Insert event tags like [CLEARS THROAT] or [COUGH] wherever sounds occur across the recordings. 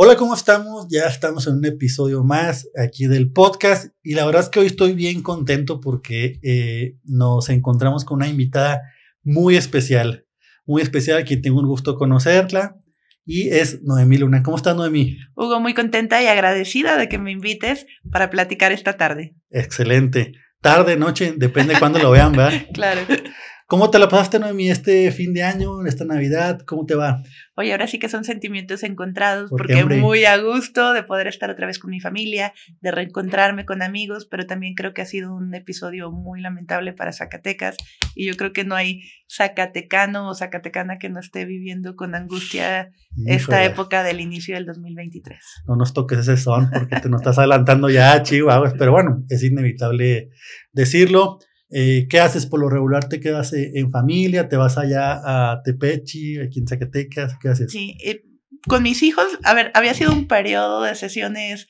Hola, ¿cómo estamos? Ya estamos en un episodio más aquí del podcast y la verdad es que hoy estoy bien contento porque eh, nos encontramos con una invitada muy especial, muy especial, a tengo un gusto conocerla y es Noemí Luna. ¿Cómo estás, Noemí? Hugo, muy contenta y agradecida de que me invites para platicar esta tarde. Excelente. Tarde, noche, depende de cuándo lo vean, ¿verdad? [LAUGHS] claro. ¿Cómo te la pasaste, Noemi, este fin de año, esta Navidad? ¿Cómo te va? Oye, ahora sí que son sentimientos encontrados, porque muy a gusto de poder estar otra vez con mi familia, de reencontrarme con amigos, pero también creo que ha sido un episodio muy lamentable para Zacatecas y yo creo que no hay zacatecano o zacatecana que no esté viviendo con angustia esta época del inicio del 2023. No nos toques ese son porque te nos estás adelantando ya, chihuahua, pero bueno, es inevitable decirlo. Eh, ¿Qué haces? Por lo regular te quedas eh, en familia, te vas allá a Tepechi, a en Zacatecas, ¿qué haces? Sí, eh, con mis hijos, a ver, había sido un periodo de sesiones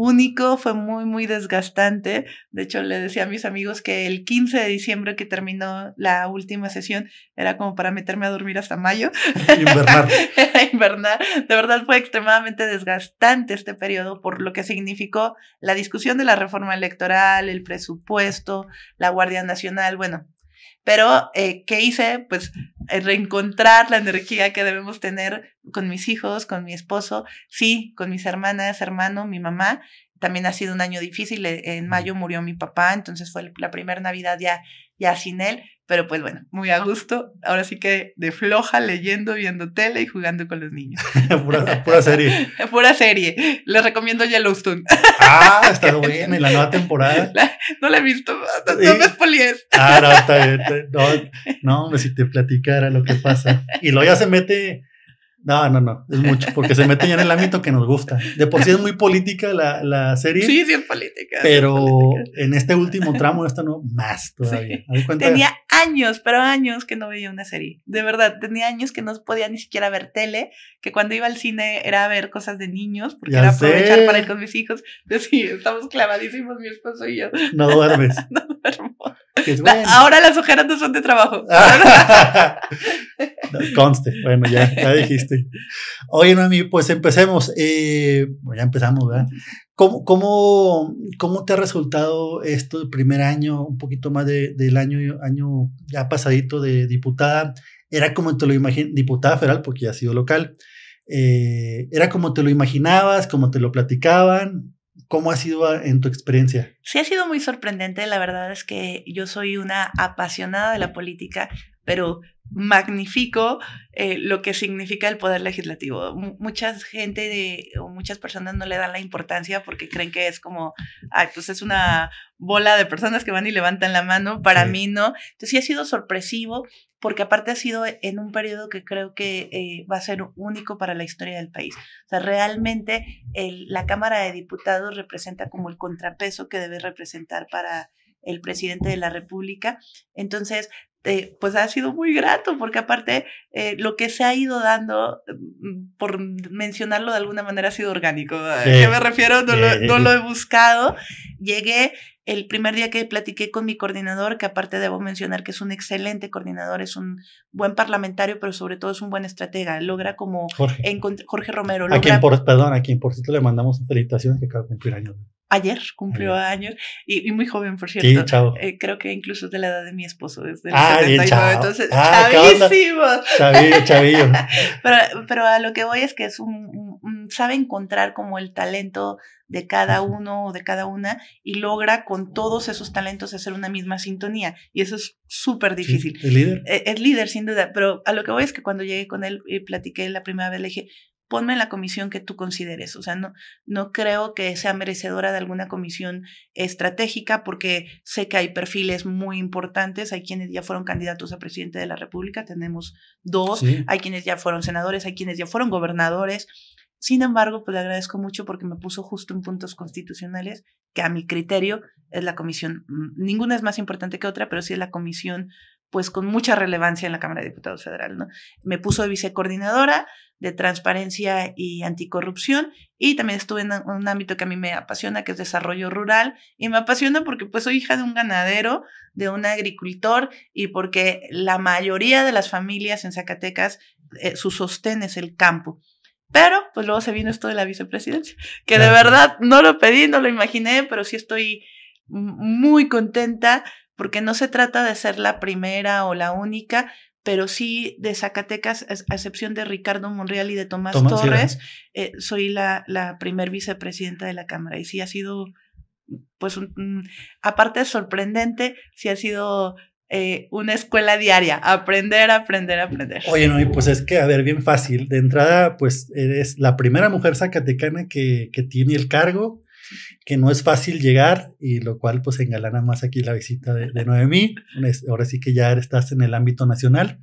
único, fue muy, muy desgastante. De hecho, le decía a mis amigos que el 15 de diciembre que terminó la última sesión era como para meterme a dormir hasta mayo. [LAUGHS] Invernar. [LAUGHS] invernar. De verdad fue extremadamente desgastante este periodo por lo que significó la discusión de la reforma electoral, el presupuesto, la Guardia Nacional, bueno, pero, eh, ¿qué hice? Pues eh, reencontrar la energía que debemos tener con mis hijos, con mi esposo, sí, con mis hermanas, hermano, mi mamá. También ha sido un año difícil. Eh, en mayo murió mi papá, entonces fue la primera Navidad ya, ya sin él. Pero pues bueno, muy a gusto. Ahora sí que de floja, leyendo, viendo tele y jugando con los niños. [LAUGHS] pura, pura, serie. [LAUGHS] pura serie. Les recomiendo Yellowstone. ah, [LAUGHS] está bien. ¿Y la nueva temporada? no la he visto. No, no me espolies. ah, no, está bien. No, no, si te platicara lo que pasa. Y luego ya se mete no, no, no, es mucho, porque se mete ya en el ámbito que nos gusta. De por sí es muy política la, serie. Sí, sí es política. Pero en este último tramo, esto no, más todavía. Tenía años, pero años que no veía una serie. De verdad, tenía años que no podía ni siquiera ver tele, que cuando iba al cine era a ver cosas de niños, porque era aprovechar para ir con mis hijos. [LAUGHS] sí, estamos clavadísimos mi esposo y yo. No duermes. [LAUGHS] no duermo. Ahora las ojeras no son de trabajo. [LAUGHS] Ah. [LAUGHS] conste, bueno, ya, ya dijiste. Oye, Noemi, pues empecemos. Eh, bueno, ya empezamos, ¿verdad? ¿Cómo, cómo, te ha resultado esto el primer año, un poquito más de, del año, año ya pasadito de diputada? Era como te lo imaginas, diputada federal, porque ya ha sido local. Eh, ¿Era como te lo imaginabas, como te lo platicaban? ¿Cómo ha sido en tu experiencia? Sí, ha sido muy sorprendente. La verdad es que yo soy una apasionada de la política, pero magnifico eh, lo que significa el poder legislativo. Muchas mucha gente de, o muchas personas no le dan la importancia porque creen que es como, ay, pues es una bola de personas que van y levantan la mano. Para mí no. Entonces sí ha sido sorpresivo porque aparte ha sido en un periodo que creo que eh, va a ser único para la historia del país. O sea, realmente la Cámara de Diputados representa como el contrapeso que debe representar para el presidente de la República. Entonces, eh, pues ha sido muy grato, porque aparte eh, lo que se ha ido dando, mm, por mencionarlo de alguna manera, ha sido orgánico. ¿A qué me refiero? No, no lo he buscado. Llegué el primer día que platiqué con mi coordinador, que aparte debo mencionar que es un excelente coordinador, es un buen parlamentario, pero sobre todo es un buen estratega. Logra como Jorge, Romero. a quien por, perdón, a quien por cierto le mandamos felicitaciones que acaba de cumplir ayer cumplió años y, muy joven, por cierto. Eh, creo que incluso es de la edad de mi esposo, ah, 79, entonces ah, chavísimo. Chavillo, chavillo. [LAUGHS] pero, a lo que voy es que es un, sabe encontrar como el talento de cada uno o de cada una y logra con todos esos talentos hacer una misma sintonía y eso es súper difícil. el líder. E, es líder, sin duda, pero a lo que voy es que cuando llegué con él y platiqué la primera vez le dije, ponme la comisión que tú consideres. O sea, no, no creo que sea merecedora de alguna comisión estratégica porque sé que hay perfiles muy importantes. Hay quienes ya fueron candidatos a presidente de la República, tenemos dos. Hay quienes ya fueron senadores, hay quienes ya fueron gobernadores. Sin embargo, pues le agradezco mucho porque me puso justo en puntos constitucionales que a mi criterio es la comisión, mm, ninguna es más importante que otra, pero sí es la comisión pues con mucha relevancia en la Cámara de Diputados Federal. ¿no? Me puso vicecoordinadora de transparencia y anticorrupción y también estuve en un ámbito que a mí me apasiona, que es desarrollo rural, y me apasiona porque pues soy hija de un ganadero, de un agricultor y porque la mayoría de las familias en Zacatecas, eh, su sostén es el campo. Pero, pues luego se vino esto de la vicepresidencia, que de verdad no lo pedí, no lo imaginé, pero sí estoy muy contenta porque no se trata de ser la primera o la única, pero sí de Zacatecas, a excepción de Ricardo Monreal y de Tomás, Torres, eh, soy la, la primer vicepresidenta de la Cámara. Y sí ha sido, pues, un, aparte sorprendente, sí ha sido eh, una escuela diaria, aprender, aprender, aprender. Oye, no, y pues es que, a ver, bien fácil. De entrada, pues eres la primera mujer zacatecana que, que tiene el cargo que no es fácil llegar y lo cual pues engalana más aquí la visita de, de mil. Ahora sí que ya estás en el ámbito nacional.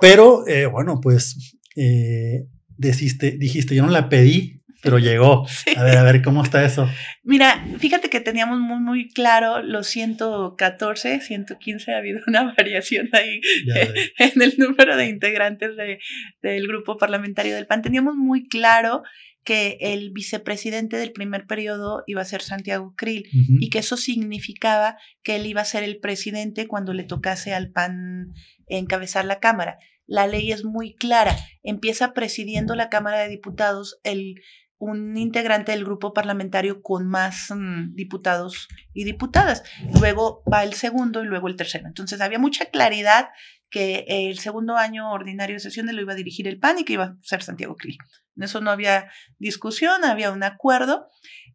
Pero eh, bueno, pues eh, dijiste, yo no la pedí, pero llegó. A ver, a ver, ¿cómo está eso? Mira, fíjate que teníamos muy, muy claro los 114, 115, ha habido una variación ahí [LAUGHS] en el número de integrantes de, del grupo parlamentario del PAN. Teníamos muy claro que el vicepresidente del primer periodo iba a ser Santiago Krill y que eso significaba que él iba a ser el presidente cuando le tocase al PAN encabezar la Cámara. La ley es muy clara. Empieza presidiendo la Cámara de Diputados el, un integrante del grupo parlamentario con más mm, diputados y diputadas. Luego va el segundo y luego el tercero. Entonces había mucha claridad que el segundo año ordinario de sesiones lo iba a dirigir el PAN y que iba a ser Santiago Krill. En eso no había discusión, había un acuerdo.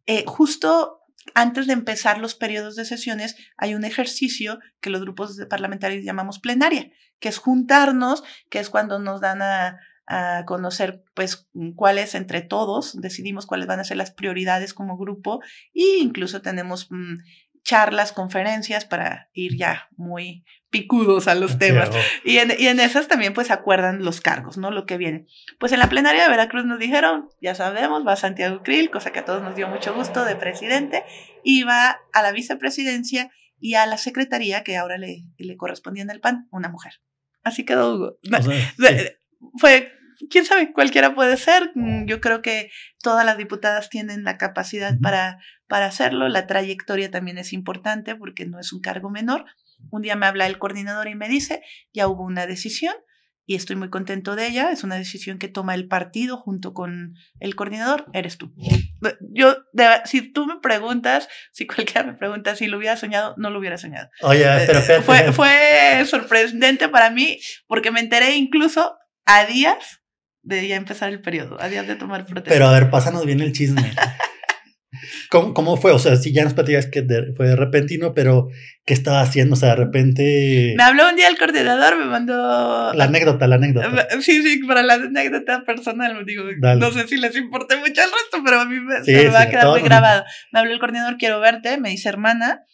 Eh, justo antes de empezar los periodos de sesiones, hay un ejercicio que los grupos parlamentarios llamamos plenaria, que es juntarnos, que es cuando nos dan a, conocer pues cuáles entre todos decidimos cuáles van a ser las prioridades como grupo e incluso tenemos mm, charlas, conferencias para ir ya muy picudos a los temas. Y en, esas también pues acuerdan los cargos, ¿no? Lo que viene. Pues en la plenaria de Veracruz nos dijeron, ya sabemos, va Santiago Krill, cosa que a todos nos dio mucho gusto de presidente, y va a la vicepresidencia y a la secretaría que ahora le, le en el PAN, una mujer. Así quedó Hugo. [LAUGHS] Fue, quién sabe, cualquiera puede ser. Mm, yo creo que todas las diputadas tienen la capacidad para, para hacerlo. La trayectoria también es importante porque no es un cargo menor. Un día me habla el coordinador y me dice, ya hubo una decisión y estoy muy contento de ella, es una decisión que toma el partido junto con el coordinador, eres tú. Yo, si tú me preguntas, si cualquiera me pregunta si lo hubiera soñado, no lo hubiera soñado. Eh, pero Fue, sorprendente para mí porque me enteré incluso a días de ya empezar el periodo, a días de tomar protección. Pero a ver, pásanos bien el chisme. [LAUGHS] ¿Cómo, ¿Cómo, fue? O sea, si ya nos platicas que fue de repentino, pero ¿qué estaba haciendo? O sea, de repente... Me habló un día el coordinador, me mandó... La anécdota, la anécdota. Ah, sí, sí, para la anécdota personal, digo, no sé si les importe mucho el resto, pero a mí me, va a quedar muy grabado. Me habló el coordinador, quiero verte, me dice hermana,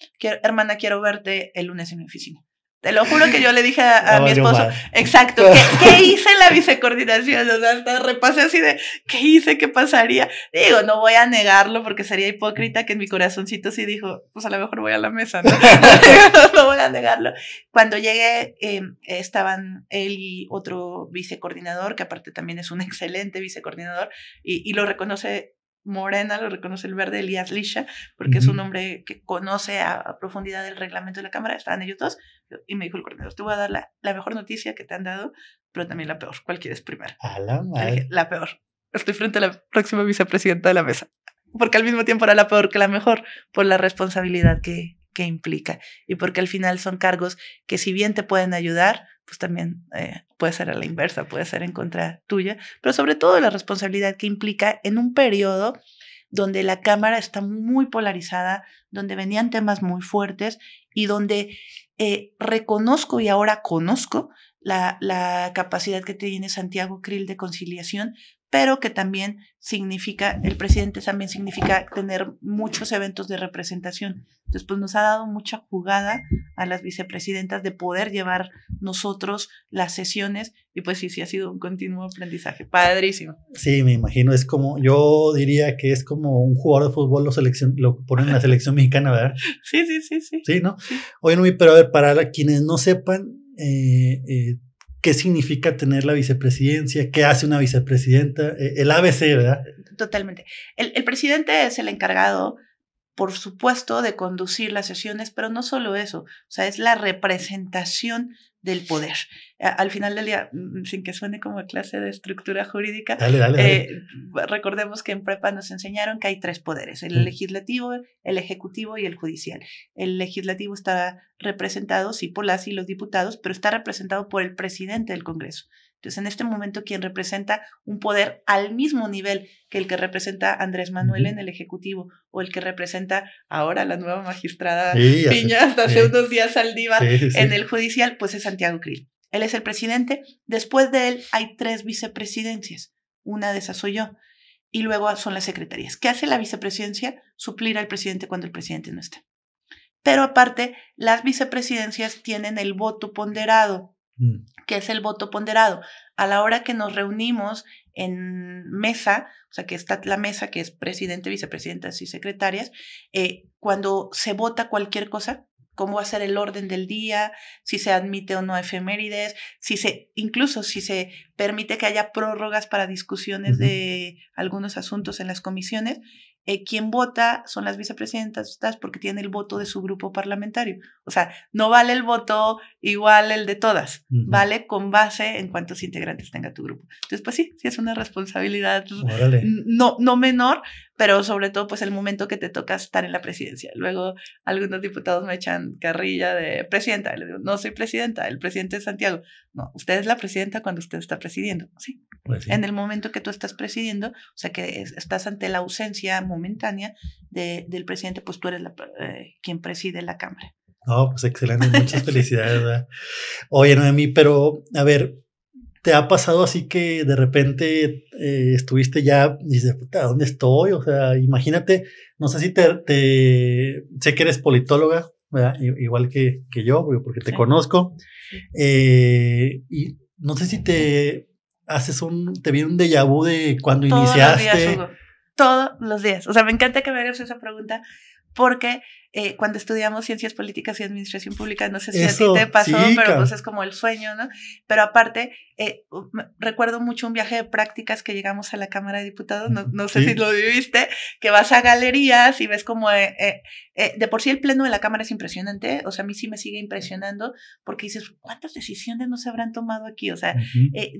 hermana, quiero verte el lunes en mi oficina. Te lo juro que yo le dije a, mi esposo, exacto, ¿qué, ¿qué, hice en la vicecoordinación? O sea, hasta repasé así de, ¿qué hice? ¿Qué pasaría? Digo, no voy a negarlo porque sería hipócrita que en mi corazoncito sí dijo, pues a lo mejor voy a la mesa, ¿no? [LAUGHS] no voy a negarlo. Cuando llegué, em, estaban él y otro vicecoordinador, que aparte también es un excelente vicecoordinador, y, y lo reconoce Morena, lo reconoce el verde, Elías Lisha, porque es un hombre que conoce a, a, profundidad el reglamento de la Cámara, estaban ellos dos, y me dijo el coordinador, te voy a dar la, la mejor noticia que te han dado, pero también la peor. ¿Cuál quieres primero? A la madre. La peor. Estoy frente a la próxima vicepresidenta de la mesa. Porque al mismo tiempo era la peor que la mejor, por la responsabilidad que, que implica. Y porque al final son cargos que si bien te pueden ayudar, pues también eh, puede ser a la inversa, puede ser en contra tuya, pero sobre todo la responsabilidad que implica en un periodo donde la Cámara está muy polarizada, donde venían temas muy fuertes y donde eh, reconozco y ahora conozco la, la, capacidad que tiene Santiago Krill de conciliación pero que también significa, el presidente también significa tener muchos eventos de representación. Entonces, pues nos ha dado mucha jugada a las vicepresidentas de poder llevar nosotros las sesiones y pues sí, sí ha sido un continuo aprendizaje, padrísimo. Sí, me imagino, es como, yo diría que es como un jugador de fútbol lo, seleccion, lo ponen en la selección [LAUGHS] mexicana, ¿verdad? Sí, sí, sí, sí. Sí, ¿no? Oye, no, pero a ver, para quienes no sepan, eh, eh, qué significa tener la vicepresidencia, qué hace una vicepresidenta, eh, el ABC, ¿verdad? Totalmente. El, presidente es el encargado, por supuesto, de conducir las sesiones, pero no solo eso, o sea, es la representación del poder al final del día, mm, sin que suene como clase de estructura jurídica, eh, mm, recordemos que en prepa nos enseñaron que hay tres poderes, el legislativo, el ejecutivo y el judicial. El legislativo está representado, sí, por las y los diputados, pero está representado por el presidente del Congreso. Entonces, en este momento, quien representa un poder al mismo nivel que el que representa Andrés Manuel en el Ejecutivo o el que representa ahora la nueva magistrada Piña, hasta hace unos días al diva en el Judicial, pues es Santiago Krill. Él es el presidente. Después de él hay tres vicepresidencias. Una de esas soy yo. Y luego son las secretarías. ¿Qué hace la vicepresidencia? Suplir al presidente cuando el presidente no esté. Pero aparte, las vicepresidencias tienen el voto ponderado. que mm. ¿Qué es el voto ponderado? A la hora que nos reunimos en mesa, o sea, que está la mesa que es presidente, vicepresidentas y secretarias, eh, cuando se vota cualquier cosa, cómo va a ser el orden del día, si se admite o no efemérides, si se, incluso si se permite que haya prórrogas para discusiones de algunos asuntos en las comisiones quién eh, quien vota son las vicepresidentas porque tiene el voto de su grupo parlamentario. O sea, no vale el voto igual el de todas, vale con base en cuántos integrantes tenga tu grupo. Entonces, pues sí, sí es una responsabilidad no, no menor, pero sobre todo pues el momento que te toca estar en la presidencia. Luego algunos diputados me echan carrilla de presidenta, le digo, no soy presidenta, el presidente es Santiago. No, usted es la presidenta cuando usted está presidiendo, sí. Pues en el momento que tú estás presidiendo, o sea que estás ante la ausencia momentánea del presidente, pues tú eres eh, quien preside la Cámara. No, pues excelente, muchas [LAUGHS] felicidades. ¿verdad? Oye, mí, pero a ver, ¿Te ha pasado así que de repente eh, estuviste ya y dices, puta, ¿dónde estoy? O sea, imagínate, no sé si te, sé que eres politóloga, ¿verdad? igual que, yo, porque te conozco. Eh, y no sé si te haces un, te viene un déjà vu de cuando iniciaste todos los días. O sea, me encanta que me hagas esa pregunta porque eh, cuando estudiamos ciencias políticas y administración pública, no sé si así a ti te pasó, pero pues es como el sueño, ¿no? Pero aparte, eh, recuerdo mucho un viaje de prácticas que llegamos a la Cámara de Diputados, no, no sé si lo viviste, que vas a galerías y ves como, eh, de por sí el pleno de la Cámara es impresionante, o sea, a mí sí me sigue impresionando, porque dices, ¿cuántas decisiones no se habrán tomado aquí? O sea,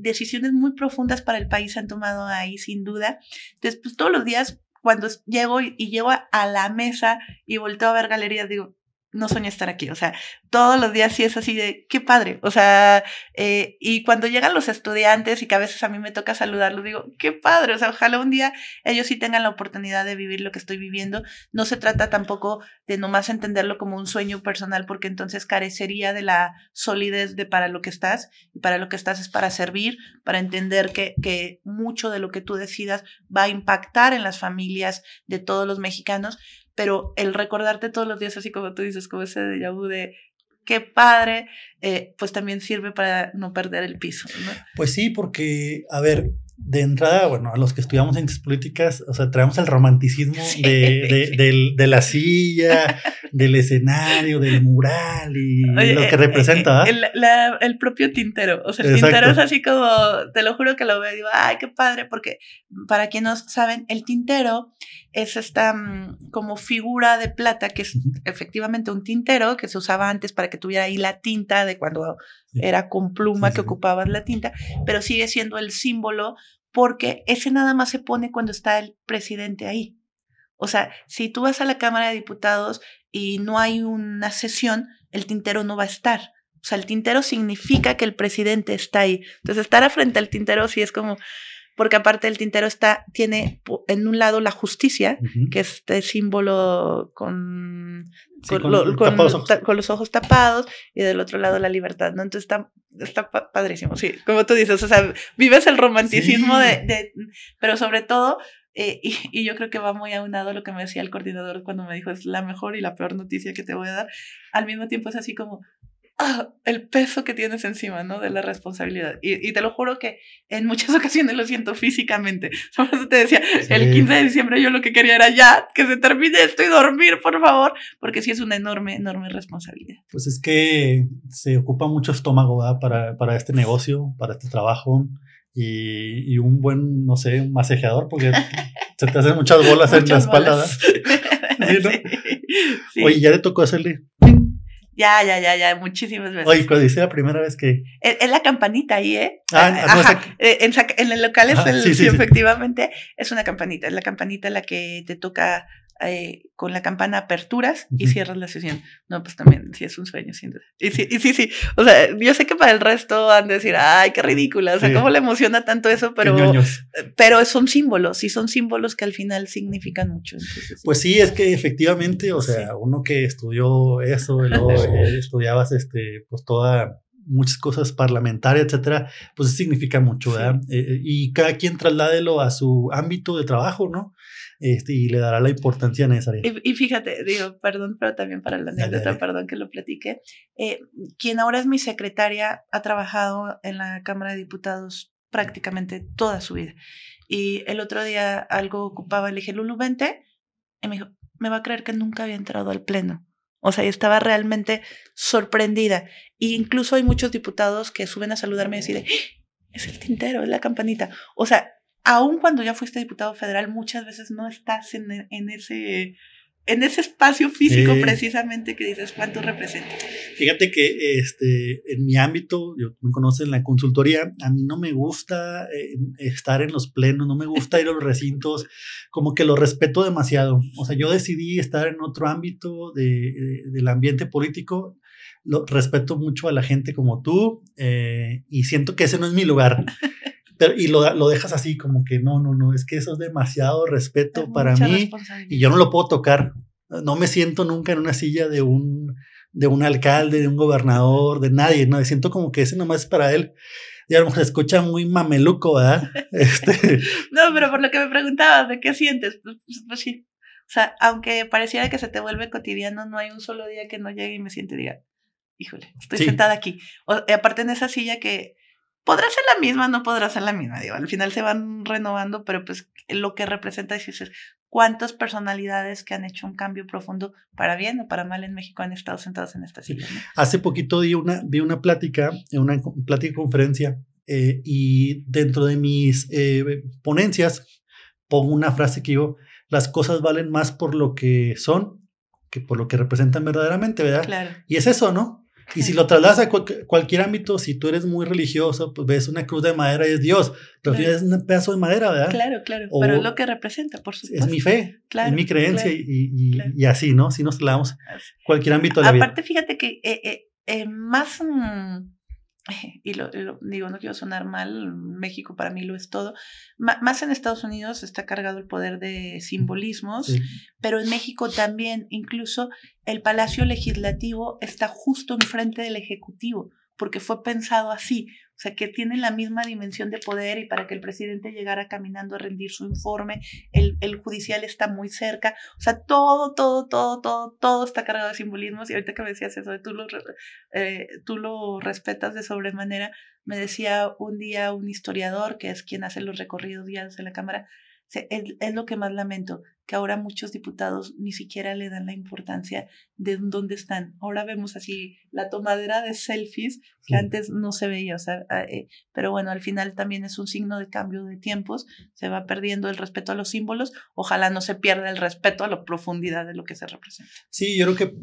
decisiones muy profundas para el país se han tomado ahí, sin duda. Entonces, pues todos los días cuando llego y, llego a, a, la mesa y volteo a ver galerías, digo, no soñé estar aquí. O sea, todos los días sí es así de, qué padre. O sea, eh, y cuando llegan los estudiantes y que a veces a mí me toca saludarlos, digo, qué padre. O sea, ojalá un día ellos sí tengan la oportunidad de vivir lo que estoy viviendo. No se trata tampoco de nomás entenderlo como un sueño personal, porque entonces carecería de la solidez de para lo que estás. Y para lo que estás es para servir, para entender que, que mucho de lo que tú decidas va a impactar en las familias de todos los mexicanos pero el recordarte todos los días, así como tú dices, como ese de vu de qué padre, eh, pues también sirve para no perder el piso. Pues sí, porque, a ver, de entrada, bueno, a los que estudiamos ciencias políticas, o sea, traemos el romanticismo de, la silla, del escenario, del mural y lo que eh, representa. Eh, el, propio tintero, o sea, el tintero es así como, te lo juro que lo veo y digo, ay, qué padre, porque para quienes no saben, el tintero es esta mm, como figura de plata que es efectivamente un tintero que se usaba antes para que tuviera ahí la tinta de cuando era con pluma que ocupabas la tinta, pero sigue siendo el símbolo porque ese nada más se pone cuando está el presidente ahí. O sea, si tú vas a la Cámara de Diputados y no hay una sesión, el tintero no va a estar. O sea, el tintero significa que el presidente está ahí. Entonces, estar frente al tintero sí es como, porque aparte el tintero está, tiene en un lado la justicia, que es este símbolo con, con, los ojos tapados, y del otro lado la libertad, ¿no? Entonces está, está padrísimo, sí, como tú dices, o sea, vives el romanticismo de, pero sobre todo... Eh, y, y, yo creo que va muy aunado lo que me decía el coordinador cuando me dijo es la mejor y la peor noticia que te voy a dar. Al mismo tiempo es así como, [LAUGHS] el peso que tienes encima, ¿no? De la responsabilidad. Y, te lo juro que en muchas [LAUGHS] ocasiones lo siento físicamente. [LAUGHS] Por te decía, el 15 de diciembre yo lo que quería era ya que se termine esto y dormir, por favor, porque sí es una enorme, enorme responsabilidad. Pues es que se ocupa mucho estómago Para, para este negocio, para este trabajo. Y, un buen, no sé, un masajeador, porque se te hacen muchas bolas en la espalda. Oye, ya le tocó hacerle ya, ya, ya, ya, muchísimas veces. Oye, cuando hice la primera vez que. Es la campanita ahí, ¿eh? Ah, eh, en, el local es ah, el, sí, efectivamente es una campanita, es la campanita la que te toca eh, con la campana aperturas y cierras la sesión. No, pues también, si es un sueño, Y sí, y sí, sí, o sea, yo sé que para el resto han de decir, ay, qué ridícula, o sea, cómo le emociona tanto eso, pero, eh, pero son símbolos, y son símbolos que al final significan mucho. pues sí, es que efectivamente, o sea, uno que estudió eso, y luego [LAUGHS] eh, estudiabas, este, pues toda muchas cosas parlamentarias, etcétera, pues significa mucho, ¿verdad? y cada quien trasládelo a su ámbito de trabajo, ¿no? este, y le dará la importancia necesaria. Y, y, fíjate, digo, perdón, pero también para la anécdota, perdón que lo platique. Eh, quien ahora es mi secretaria ha trabajado en la Cámara de Diputados prácticamente toda su vida. Y el otro día algo ocupaba, le dije, Lulu, vente. Y me dijo, me va a creer que nunca había entrado al Pleno. O sea, estaba realmente sorprendida. E incluso hay muchos diputados que suben a saludarme y deciden, ¡Ah! es el tintero, es la campanita. O sea, aun cuando ya fuiste diputado federal, muchas veces no estás en, e, ese en ese espacio físico precisamente que dices cuánto representa. Fíjate que este, en mi ámbito, yo, me conocen en la consultoría, a mí no me gusta eh, estar en los plenos, no me gusta ir a los [LAUGHS] recintos, como que lo respeto demasiado. O sea, yo decidí estar en otro ámbito del ambiente político. Lo, respeto mucho a la gente como tú eh, y siento que ese no es mi lugar. [LAUGHS] pero, y lo, dejas así como que no, no, no, es que eso es demasiado respeto para mí y yo no lo puedo tocar. No me siento nunca en una silla de un, de un alcalde, de un gobernador, de nadie, no, me siento como que ese nomás es para él. Y a escucha muy mameluco, ¿verdad? [LAUGHS] Este no, pero por lo que me preguntabas, ¿de qué sientes? Pues, pues, pues, sí. O sea, aunque pareciera que se te vuelve cotidiano, no hay un solo día que no llegue y me siente, diga, híjole, estoy sentada aquí. aparte en esa silla que, podrá ser la misma, no podrá ser la misma, digo, al final se van renovando, pero pues lo que representa es cuántas personalidades que han hecho un cambio profundo para bien o para mal en México han estado sentados en esta silla. Hace poquito di una, vi una plática, una plática conferencia, eh, y dentro de mis eh, ponencias pongo una frase que digo, las cosas valen más por lo que son que por lo que representan verdaderamente, ¿verdad? Claro. Y es eso, ¿no? Y si lo trasladas a cualquier ámbito, si tú eres muy religioso, pues ves una cruz de madera y es Dios, pero es un pedazo de madera, ¿verdad? Claro, claro, pero es lo que representa, por supuesto. Es mi fe, claro, es mi creencia y, así, ¿no? Si nos trasladamos cualquier ámbito de la Aparte, vida. Aparte, fíjate que eh, eh, eh, más... Mm, [LAUGHS] y lo, digo, no quiero sonar mal, México para mí lo es todo. más en Estados Unidos está cargado el poder de simbolismos, pero en México también, incluso el Palacio Legislativo está justo enfrente del Ejecutivo porque fue pensado así, o sea, que tiene la misma dimensión de poder y para que el presidente llegara caminando a rendir su informe, el, judicial está muy cerca, o sea, todo, todo, todo, todo, todo está cargado de simbolismos y ahorita que me decías eso, tú lo, eh, tú lo respetas de sobremanera, me decía un día un historiador, que es quien hace los recorridos guiados en la Cámara, es lo que más lamento, que ahora muchos diputados ni siquiera le dan la importancia de dónde están. Ahora vemos así la tomadera de selfies que antes no se veía, sea, ah, eh, pero bueno, al final también es un signo de cambio de tiempos, se va perdiendo el respeto a los símbolos, ojalá no se pierda el respeto a la profundidad de lo que se representa. Sí, yo creo que,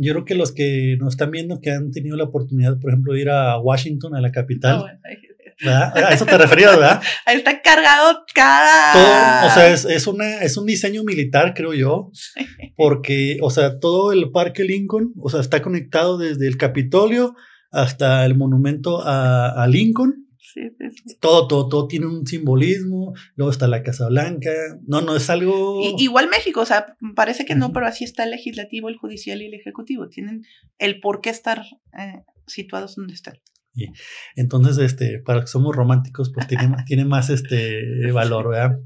yo creo que los que nos están viendo, que han tenido la oportunidad, por ejemplo, de ir a Washington, a la capital, ah, ¿verdad? A eso te referías, ¿verdad? [LAUGHS] Ahí está cargado cada... o sea, es, una, es un diseño militar, creo yo, porque, o sea, todo el Parque Lincoln, o sea, está conectado desde el Capitolio hasta el monumento a, Lincoln. Sí, sí, todo, todo, todo tiene un simbolismo, luego está la Casa Blanca, no, no, es algo... igual México, o sea, parece que no, pero así está el legislativo, el judicial y el ejecutivo, tienen el por qué estar eh, situados donde están entonces, este, para que somos románticos, pues tiene, [LAUGHS] tiene más este valor, ¿verdad?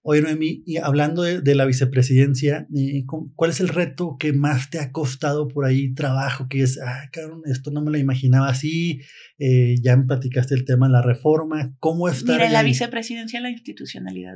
Oye, Noemí, y hablando de, la vicepresidencia, eh, ¿cuál es el reto que más te ha costado por ahí trabajo? Que es, ah, cabrón, esto no me lo imaginaba así, eh, ya me platicaste el tema de la reforma, ¿cómo está? Mira, la vicepresidencia, la institucionalidad.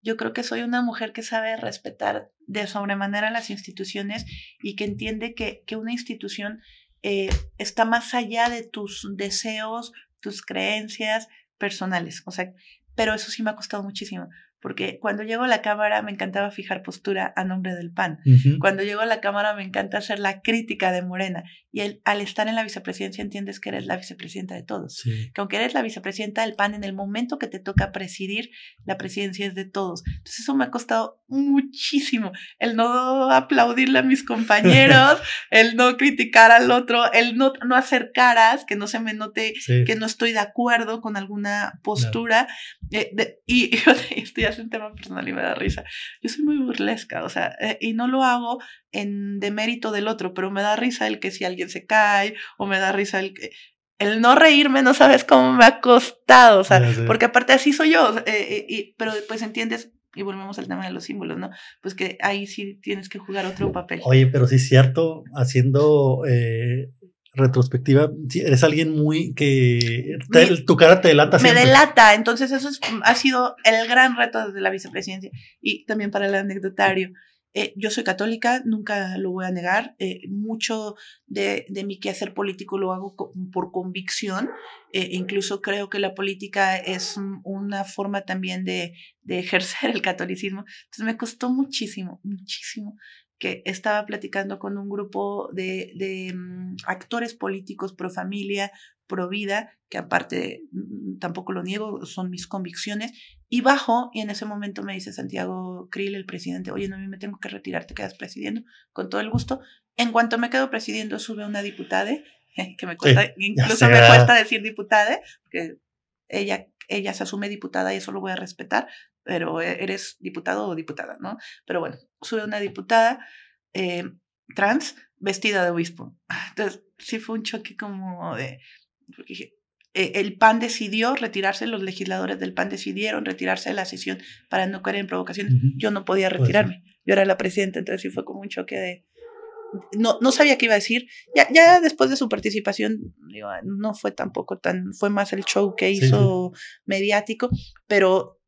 Yo creo que soy una mujer que sabe respetar de sobremanera las instituciones y que entiende que una institución eh, está más allá de tus deseos, tus creencias personales. O sea, pero eso sí me ha costado muchísimo, porque cuando llego a la cámara me encantaba fijar postura a nombre del PAN. Cuando llego a la cámara me encanta hacer la crítica de Morena. Y el, al estar en la vicepresidencia entiendes que eres la vicepresidenta de todos. Que aunque eres la vicepresidenta del PAN, en el momento que te toca presidir, la presidencia es de todos. Entonces eso me ha costado muchísimo. El no aplaudirle a mis compañeros, [LAUGHS] el no criticar al otro, el no, no hacer caras, que no se me note que no estoy de acuerdo con alguna postura. Eh, y, [LAUGHS] es un tema personal y me da risa. Yo soy muy burlesca, o sea, eh, y no lo hago en demérito del otro, pero me da risa el que si alguien se cae o me da risa el que... El no reírme no sabes cómo me ha costado, o sea, porque aparte así soy yo, eh, eh, y, pero pues entiendes, y volvemos al tema de los símbolos, ¿no? Pues que ahí sí tienes que jugar otro papel. Oye, pero sí es cierto, haciendo retrospectiva, eres alguien muy que tu cara te delata. Me delata, entonces eso ha sido el gran reto desde la vicepresidencia y también para el anecdotario. Eh, yo soy católica, nunca lo voy a negar. Eh, mucho de, de, mi quehacer político lo hago por convicción. Eh, e incluso creo que la política es una forma también de, de, ejercer el catolicismo. Entonces me costó muchísimo, muchísimo que estaba platicando con un grupo de, de mm, actores políticos pro familia, pro vida, que aparte mm, tampoco lo niego, son mis convicciones, y bajo, y en ese momento me dice Santiago Krill, el presidente, oye, no, a mí me tengo que retirar, te quedas presidiendo, con todo el gusto. En cuanto me quedo presidiendo, sube una diputada, [LAUGHS] que me cuesta, incluso me cuesta decir diputada, porque ella, ella se asume diputada y eso lo voy a respetar, pero e-, eres diputado o diputada, ¿no? Pero bueno, sube una diputada eh, trans vestida de obispo. Ah, entonces, sí fue un choque como de... Porque eh, el PAN decidió retirarse, los legisladores del PAN decidieron retirarse de la sesión para no caer en provocaciones. Yo no podía retirarme, yo era la presidenta, entonces sí fue como un choque de... No, no sabía qué iba a decir. Ya, ya después de su participación, digo, ah, no fue tampoco tan, fue más el show que hizo mediático, pero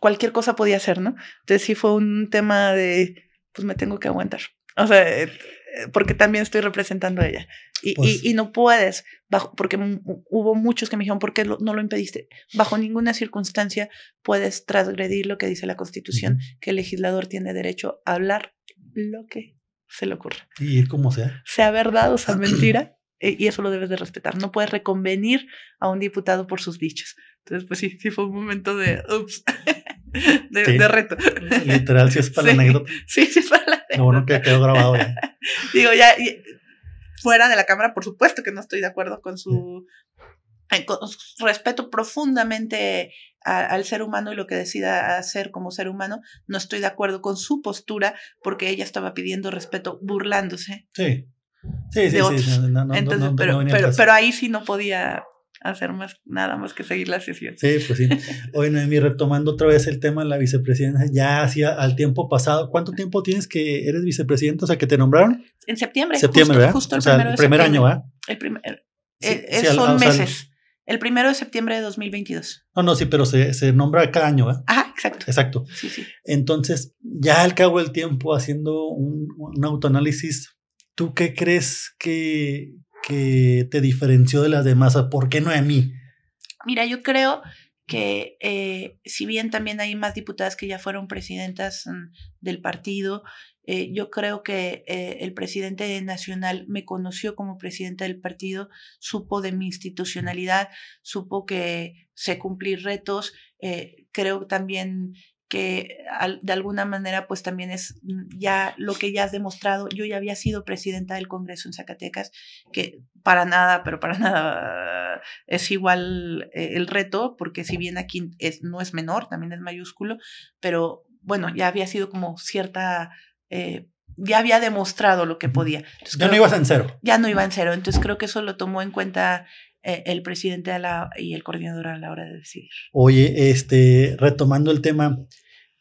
cualquier cosa podía hacer, ¿no? Entonces sí fue un tema de, pues me tengo que aguantar. O sea, eh, eh, porque también estoy representando a ella. Y, pues no puedes, bajo, porque hubo muchos que me dijeron, ¿por qué no lo impediste? Bajo ninguna circunstancia puedes transgredir lo que dice la Constitución, que el legislador tiene derecho a hablar lo que se le ocurra. Y ir como sea. Sea verdad o sea [CLEARS THROAT] mentira, eh, y eso lo debes de respetar. No puedes reconvenir a un diputado por sus dichos. Entonces, pues sí, sí fue un momento de, ups, [LAUGHS] de, reto. Literal, si es para la anécdota. [LAUGHS] Sí, sí es para la anécdota. bueno, que quedó grabado [LAUGHS] Digo, ya, fuera de la cámara, por supuesto que no estoy de acuerdo con su... respeto profundamente al ser humano y lo que decida hacer como ser humano, no estoy de acuerdo con su postura porque ella estaba pidiendo respeto burlándose. Sí Sí, sí, sí. Entonces, pero, pero, ahí sí no podía hacer más nada más que seguir la sesión. Sí, pues sí. Oye, Noemí, retomando otra vez el tema de la vicepresidencia, ya hacía al tiempo pasado, ¿cuánto tiempo tienes que eres vicepresidente? O sea, que te nombraron? En septiembre. Septiembre, justo, el, primer año, ¿verdad? El primer, son meses. El primero de septiembre de 2022. No, no, sí, pero se, se nombra cada año, ¿verdad? Ajá, exacto. Exacto. Sí, sí. Entonces, ya al cabo del tiempo, haciendo un, un autoanálisis ¿tú qué crees que, que te diferenció de las demás? ¿Por qué no a mí? Mira, yo creo que eh, si bien también hay más diputadas que ya fueron presidentas mm, del partido, eh, yo creo que eh, el presidente nacional me conoció como presidenta del partido, supo de mi institucionalidad, supo que sé cumplir retos, creo también que de alguna manera pues también es mm, ya lo que ya has demostrado. Yo ya había sido presidenta del Congreso en Zacatecas, que para nada, pero para [LAUGHS] nada es igual eh, el reto, porque si bien aquí es, no es menor, también es mayúsculo, pero bueno, ya había sido como cierta... Eh, ya había demostrado lo que podía. ya no ibas en cero. Ya no iba en cero. Entonces creo que eso lo tomó en cuenta eh, el presidente la, y el coordinador a la hora de decidir. Oye, este, retomando el tema,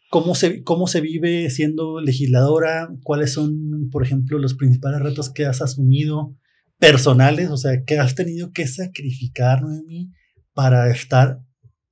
¿cómo se, ¿cómo se vive siendo legisladora? ¿Cuáles son, por ejemplo, los principales retos que has asumido personales? O sea, ¿qué has tenido que sacrificar, Noemi, para estar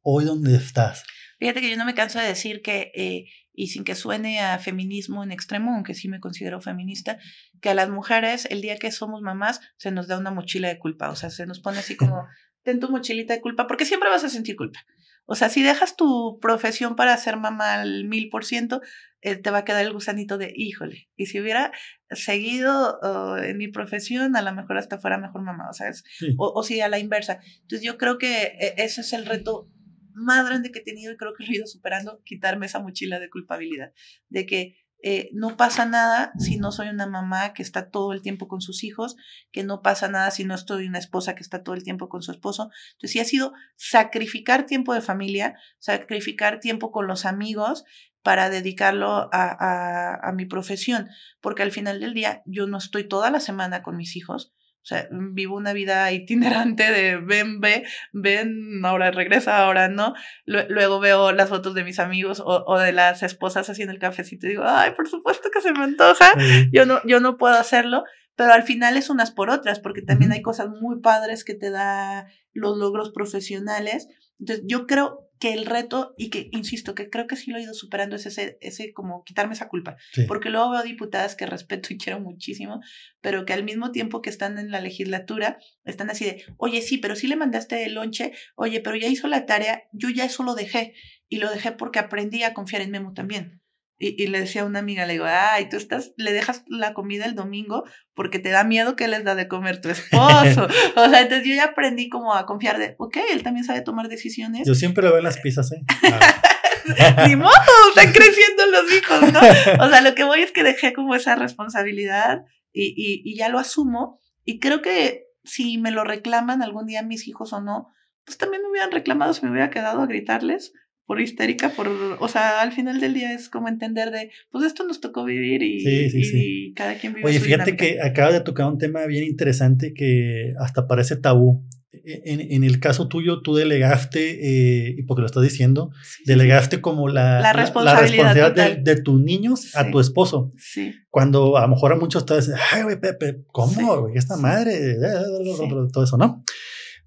hoy donde estás? Fíjate que yo no me canso de decir que eh, y sin que suene a feminismo en extremo, aunque sí me considero feminista, que a las mujeres el día que somos mamás se nos da una mochila de culpa, o sea, se nos pone así [LAUGHS] como, ten tu mochilita de culpa, porque siempre vas a sentir culpa. O sea, si dejas tu profesión para ser mamá al mil por ciento, eh, te va a quedar el gusanito de, híjole, y si hubiera seguido oh, en mi profesión, a lo mejor hasta fuera mejor mamá, o sea, O, o si a la inversa. Entonces yo creo que eh, ese es el reto Madre de que he tenido y creo que lo he ido superando, quitarme esa mochila de culpabilidad, de que eh, no pasa nada si no soy una mamá que está todo el tiempo con sus hijos, que no pasa nada si no estoy una esposa que está todo el tiempo con su esposo. Entonces, sí ha sido sacrificar tiempo de familia, sacrificar tiempo con los amigos para dedicarlo a mi profesión, porque al final del día yo no estoy toda la semana con mis hijos, o sea, vivo una vida itinerante de ven, ve, ven, ahora regresa, ahora no. Luego veo las fotos de mis amigos o, de las esposas haciendo el cafecito y digo, ay, por supuesto que se me antoja, yo no, yo no puedo hacerlo, pero al final es unas por otras, porque también hay cosas muy padres que te da los logros profesionales entonces, yo creo que el reto, y que, insisto, que creo que sí lo he ido superando, es ese, ese como quitarme esa culpa. Porque luego veo diputadas que respeto y quiero muchísimo, pero que al mismo tiempo que están en la legislatura, están así de, oye, sí, pero sí le mandaste el lonche, oye, pero ya hizo la tarea, yo ya eso lo dejé, y lo dejé porque aprendí a confiar en Memo también. Y, le decía a una amiga, le digo, ay, tú estás, le dejas la comida el domingo porque te da miedo que les da de comer tu [LAUGHS] esposo. o sea, entonces yo ya aprendí como a confiar de, ok, él también sabe tomar decisiones. Yo siempre le veo las pizzas, ¿eh? [LAUGHS] Ni modo, están creciendo los hijos, ¿no? [LAUGHS] O sea, lo que voy es que dejé como esa responsabilidad y, y, y ya lo asumo. Y creo que si me lo reclaman algún día mis hijos o no, pues también me hubieran reclamado si me hubiera quedado a gritarles por histérica, por, o sea, al final del día es como entender de, pues esto nos tocó vivir y, cada quien vive. Oye, fíjate que acabas de tocar un tema bien interesante que hasta parece tabú. E-, en, el caso tuyo, tú delegaste, eh, y porque lo estás diciendo, delegaste como la, la responsabilidad, de, tus niños a tu esposo. Sí. Cuando a lo mejor a muchos estás, ay, güey, Pepe, ¿cómo? esta madre, eh, eh, todo eso, ¿no?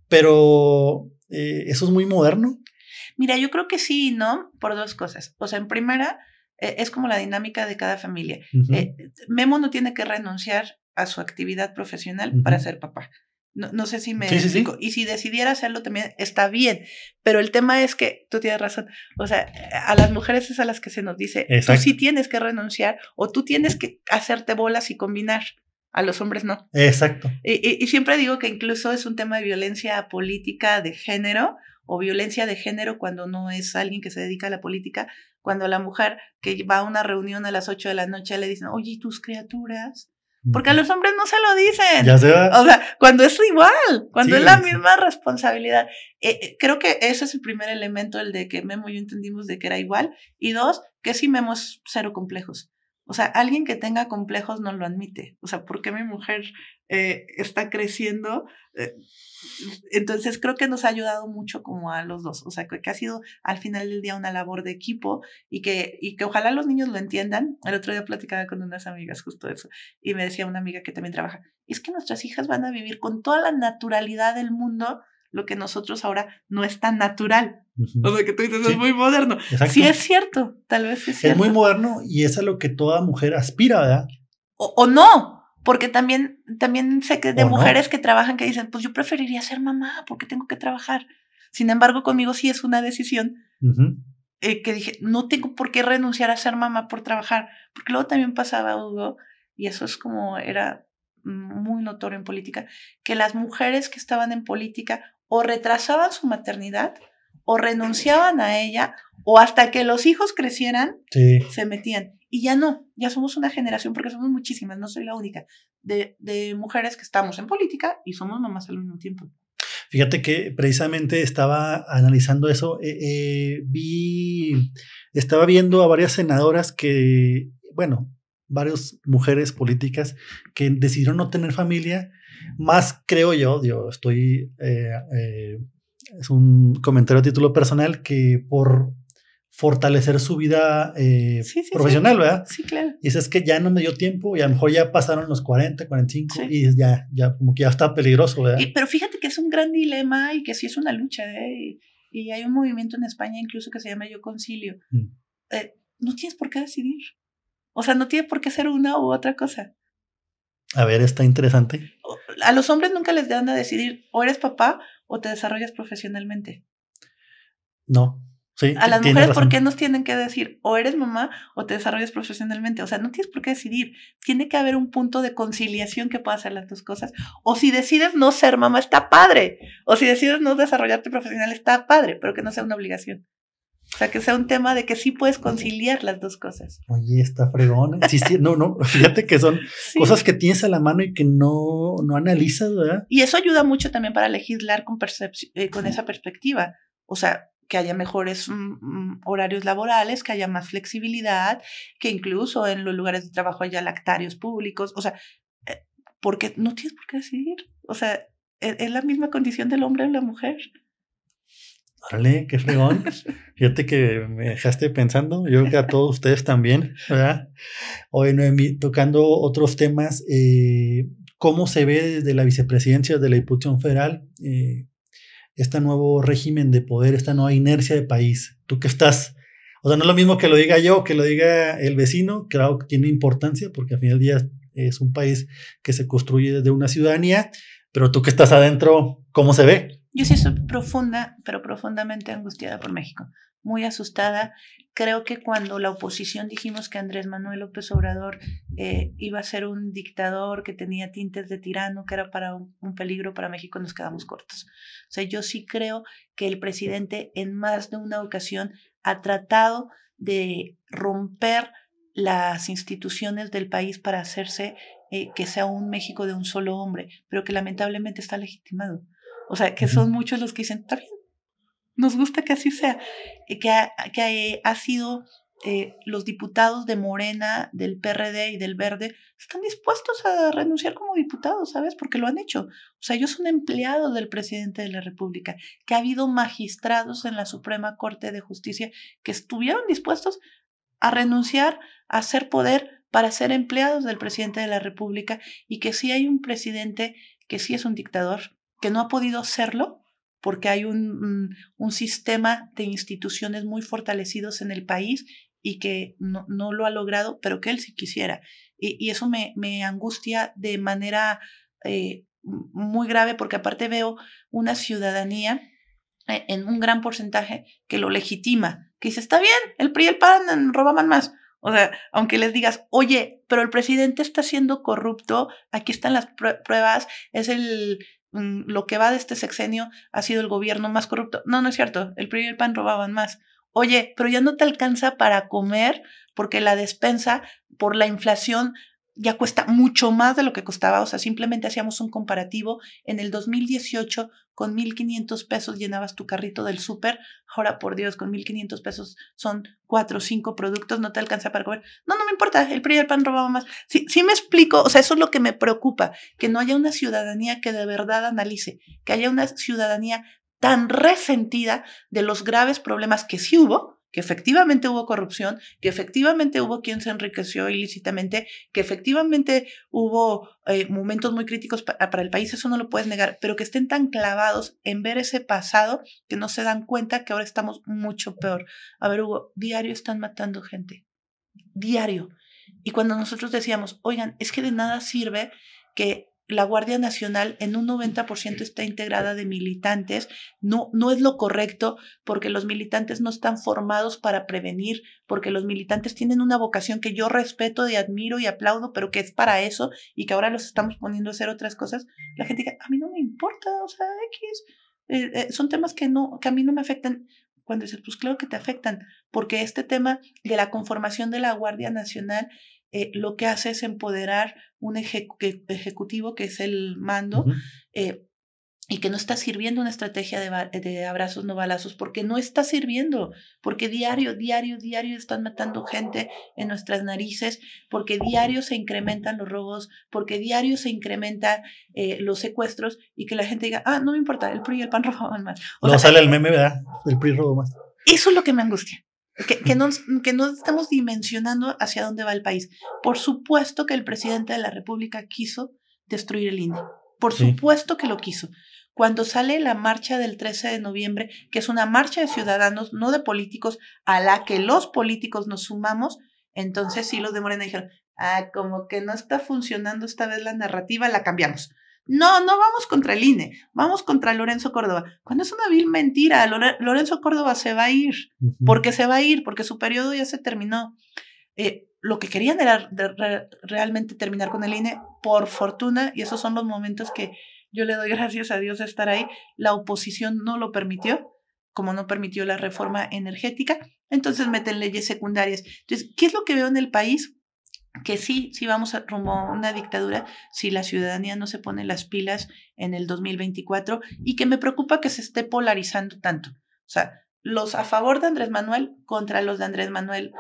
Pero eso es muy moderno. Mira, yo creo que sí y no por dos cosas. O sea, en primera, eh, es como la dinámica de cada familia. Eh, Memo no tiene que renunciar a su actividad profesional para ser papá. No, sé si me sí, explico. Y si decidiera hacerlo también está bien. Pero el tema es que tú tienes razón. O sea, a las mujeres es a las que se nos dice, tú sí tienes que renunciar o tú tienes que hacerte bolas y combinar. A los hombres no. Exacto. y siempre digo que incluso es un tema de violencia política de género o violencia de género cuando no es alguien que se dedica a la política, cuando la mujer que va a una reunión a las 8 de la noche le dicen, oye, tus criaturas? Porque a los hombres no se lo dicen. Ya se va. O sea, cuando es igual, cuando es la misma responsabilidad. Eh, eh, creo que ese es el primer elemento, el de que Memo y yo entendimos de que era igual. Y dos, que si Memo es cero complejos. O sea, alguien que tenga complejos no lo admite. O sea, ¿por qué mi mujer eh, está creciendo? Eh, entonces, creo que nos ha ayudado mucho como a los dos. O sea, que, que, ha sido al final del día una labor de equipo y que, y que ojalá los niños lo entiendan. El otro día platicaba con unas amigas justo eso y me decía una amiga que también trabaja, es que nuestras hijas van a vivir con toda la naturalidad del mundo lo que nosotros ahora no es tan natural. O sea, que tú dices, es muy moderno. Sí, es cierto, tal vez es cierto. Es muy moderno y es a lo que toda mujer aspira, ¿verdad? O, o no, porque también, también sé que de mujeres que trabajan que dicen, pues yo preferiría ser mamá porque tengo que trabajar. Sin embargo, conmigo sí es una decisión eh, que dije, no tengo por qué renunciar a ser mamá por trabajar, porque luego también pasaba Hugo, y eso es como era mm, muy notorio en política, que las mujeres que estaban en política o retrasaban su maternidad o renunciaban a ella o hasta que los hijos crecieran se metían. Y ya no, ya somos una generación, porque somos muchísimas, no soy la única, de, mujeres que estamos en política y somos mamás al mismo tiempo. Fíjate que precisamente estaba analizando eso, eh, eh, vi, estaba viendo a varias senadoras que, bueno, varias mujeres políticas que decidieron no tener familia más creo yo, yo estoy, eh, eh, es un comentario a título personal que por fortalecer su vida eh, profesional, ¿verdad? Sí, Y es que ya no me dio tiempo y a lo mejor ya pasaron los 40, 45 y ya, ya como que ya está peligroso, ¿verdad? pero fíjate que es un gran dilema y que sí es una lucha, Y, hay un movimiento en España incluso que se llama Yo Concilio. Mm. no tienes por qué decidir. O sea, no tiene por qué hacer una u otra cosa. A ver, está interesante. A los hombres nunca les dan a decidir o eres papá o te desarrollas profesionalmente. No. a las mujeres, ¿por qué nos tienen que decir o eres mamá o te desarrollas profesionalmente? O sea, no tienes por qué decidir. Tiene que haber un punto de conciliación que pueda hacer las dos cosas. O si decides no ser mamá, está padre. O si decides no desarrollarte profesional, está padre, pero que no sea una obligación. O sea, que sea un tema de que sí puedes conciliar las dos cosas. Oye, está fregón. ¿eh? no, no, [LAUGHS] fíjate que son cosas que tienes a la mano y que no, no analizas, ¿verdad? Y eso ayuda mucho también para legislar con, eh, con esa perspectiva. O sea, que haya mejores mm, mm, horarios laborales, que haya más flexibilidad, que incluso en los lugares de trabajo haya lactarios públicos. O sea, eh, porque no tienes por qué decidir. O sea, e-, es, la misma condición del hombre o la mujer. Órale, qué fregón. Fíjate que me dejaste pensando, yo creo que a todos ustedes también, ¿verdad? Hoy Noemí, tocando otros temas, eh, ¿cómo se ve desde la vicepresidencia de la Diputación Federal eh, este nuevo régimen de poder, esta nueva inercia de país? Tú que estás, o sea, no es lo mismo que lo diga yo, que lo diga el vecino, Creo que tiene importancia porque al final del día es un país que se construye desde una ciudadanía, pero tú que estás adentro, ¿cómo se ve? Yo sí soy profunda, pero profundamente angustiada por México, muy asustada. Creo que cuando la oposición dijimos que Andrés Manuel López Obrador eh, iba a ser un dictador que tenía tintes de tirano, que era para un, peligro para México, nos quedamos cortos. O sea, yo sí creo que el presidente en más de una ocasión ha tratado de romper las instituciones del país para hacerse eh, que sea un México de un solo hombre, pero que lamentablemente está legitimado. O sea, que son muchos los que dicen, está bien, nos gusta que así sea, que ha, que ha eh, sido eh, los diputados de Morena, del PRD y del Verde están dispuestos a renunciar como diputados, ¿sabes? Porque lo han hecho. O sea, ellos son empleados del presidente de la República, que ha habido magistrados en la Suprema Corte de Justicia que estuvieron dispuestos a renunciar a hacer poder para ser empleados del presidente de la República y que sí hay un presidente que sí es un dictador, que no ha podido hacerlo porque hay un, mm, un sistema de instituciones muy fortalecidos en el país y que no, lo ha logrado, pero que él sí quisiera. Y, eso me, me, angustia de manera eh, muy grave porque aparte veo una ciudadanía eh, en un gran porcentaje que lo legitima, que dice, está bien, el PRI y el PAN robaban más. O sea, aunque les digas, oye, pero el presidente está siendo corrupto, aquí están las pruebas, es el Mm, lo que va de este sexenio ha sido el gobierno más corrupto. No, no es cierto, el PRI y el PAN robaban más. Oye, pero ya no te alcanza para comer porque la despensa por la inflación ya cuesta mucho más de lo que costaba, o sea, simplemente hacíamos un comparativo, en el 2018 con 1.500 pesos llenabas tu carrito del súper, ahora por Dios, con 1.500 pesos son cuatro o cinco productos, no te alcanza para comer, no, no me importa, el primer PAN robaba más, sí, sí me explico, o sea, eso es lo que me preocupa, que no haya una ciudadanía que de verdad analice, que haya una ciudadanía tan resentida de los graves problemas que sí hubo, que efectivamente hubo corrupción, que efectivamente hubo quien se enriqueció ilícitamente, que efectivamente hubo eh, momentos muy críticos para el país, eso no lo puedes negar, pero que estén tan clavados en ver ese pasado que no se dan cuenta que ahora estamos mucho peor. A ver, Hugo, diario están matando gente, diario. Y cuando nosotros decíamos, oigan, es que de nada sirve que la Guardia Nacional en un 90% está integrada de militantes. No, no es lo correcto porque los militantes no están formados para prevenir, porque los militantes tienen una vocación que yo respeto y admiro y aplaudo, pero que es para eso y que ahora los estamos poniendo a hacer otras cosas. La gente dice, a mí no me importa, o sea, X, eh, eh, son temas que, no, que a mí no me afectan. Cuando dices, pues claro que te afectan, porque este tema de la conformación de la Guardia Nacional eh, lo que hace es empoderar un ejecutivo que es el mando. Eh, y que no está sirviendo una estrategia de, abrazos no balazos, porque no está sirviendo, porque diario, diario, diario están matando gente en nuestras narices, porque diario se incrementan los robos, porque diario se incrementan eh, los secuestros y que la gente diga, ah, no me importa, el PRI y el PAN [LAUGHS] robaban más. O no sale el meme, ¿verdad? El PRI robó más. Eso es lo que me angustia que, que, no, no estamos dimensionando hacia dónde va el país. Por supuesto que el presidente de la República quiso destruir el INE. Por supuesto que lo quiso. Cuando sale la marcha del 13 de noviembre, que es una marcha de ciudadanos, no de políticos, a la que los políticos nos sumamos, entonces sí los de Morena dijeron, ah, como que no está funcionando esta vez la narrativa, la cambiamos. No, no vamos contra el INE, vamos contra Lorenzo Córdoba. Cuando es una vil mentira, Lorenzo Córdoba se va a ir, porque se va a ir, porque su periodo ya se terminó. Eh, lo que querían era realmente terminar con el INE, por fortuna, y esos son los momentos que yo le doy [LAUGHS] gracias a Dios de estar ahí, la oposición no lo permitió, como no permitió la reforma energética, entonces meten leyes secundarias. Entonces, ¿qué es lo que veo en el país? que sí, sí vamos a, rumbo a una dictadura si la ciudadanía no se pone las pilas en el 2024 y que me preocupa que se esté polarizando tanto. O sea, los a favor de Andrés Manuel contra los de Andrés Manuel,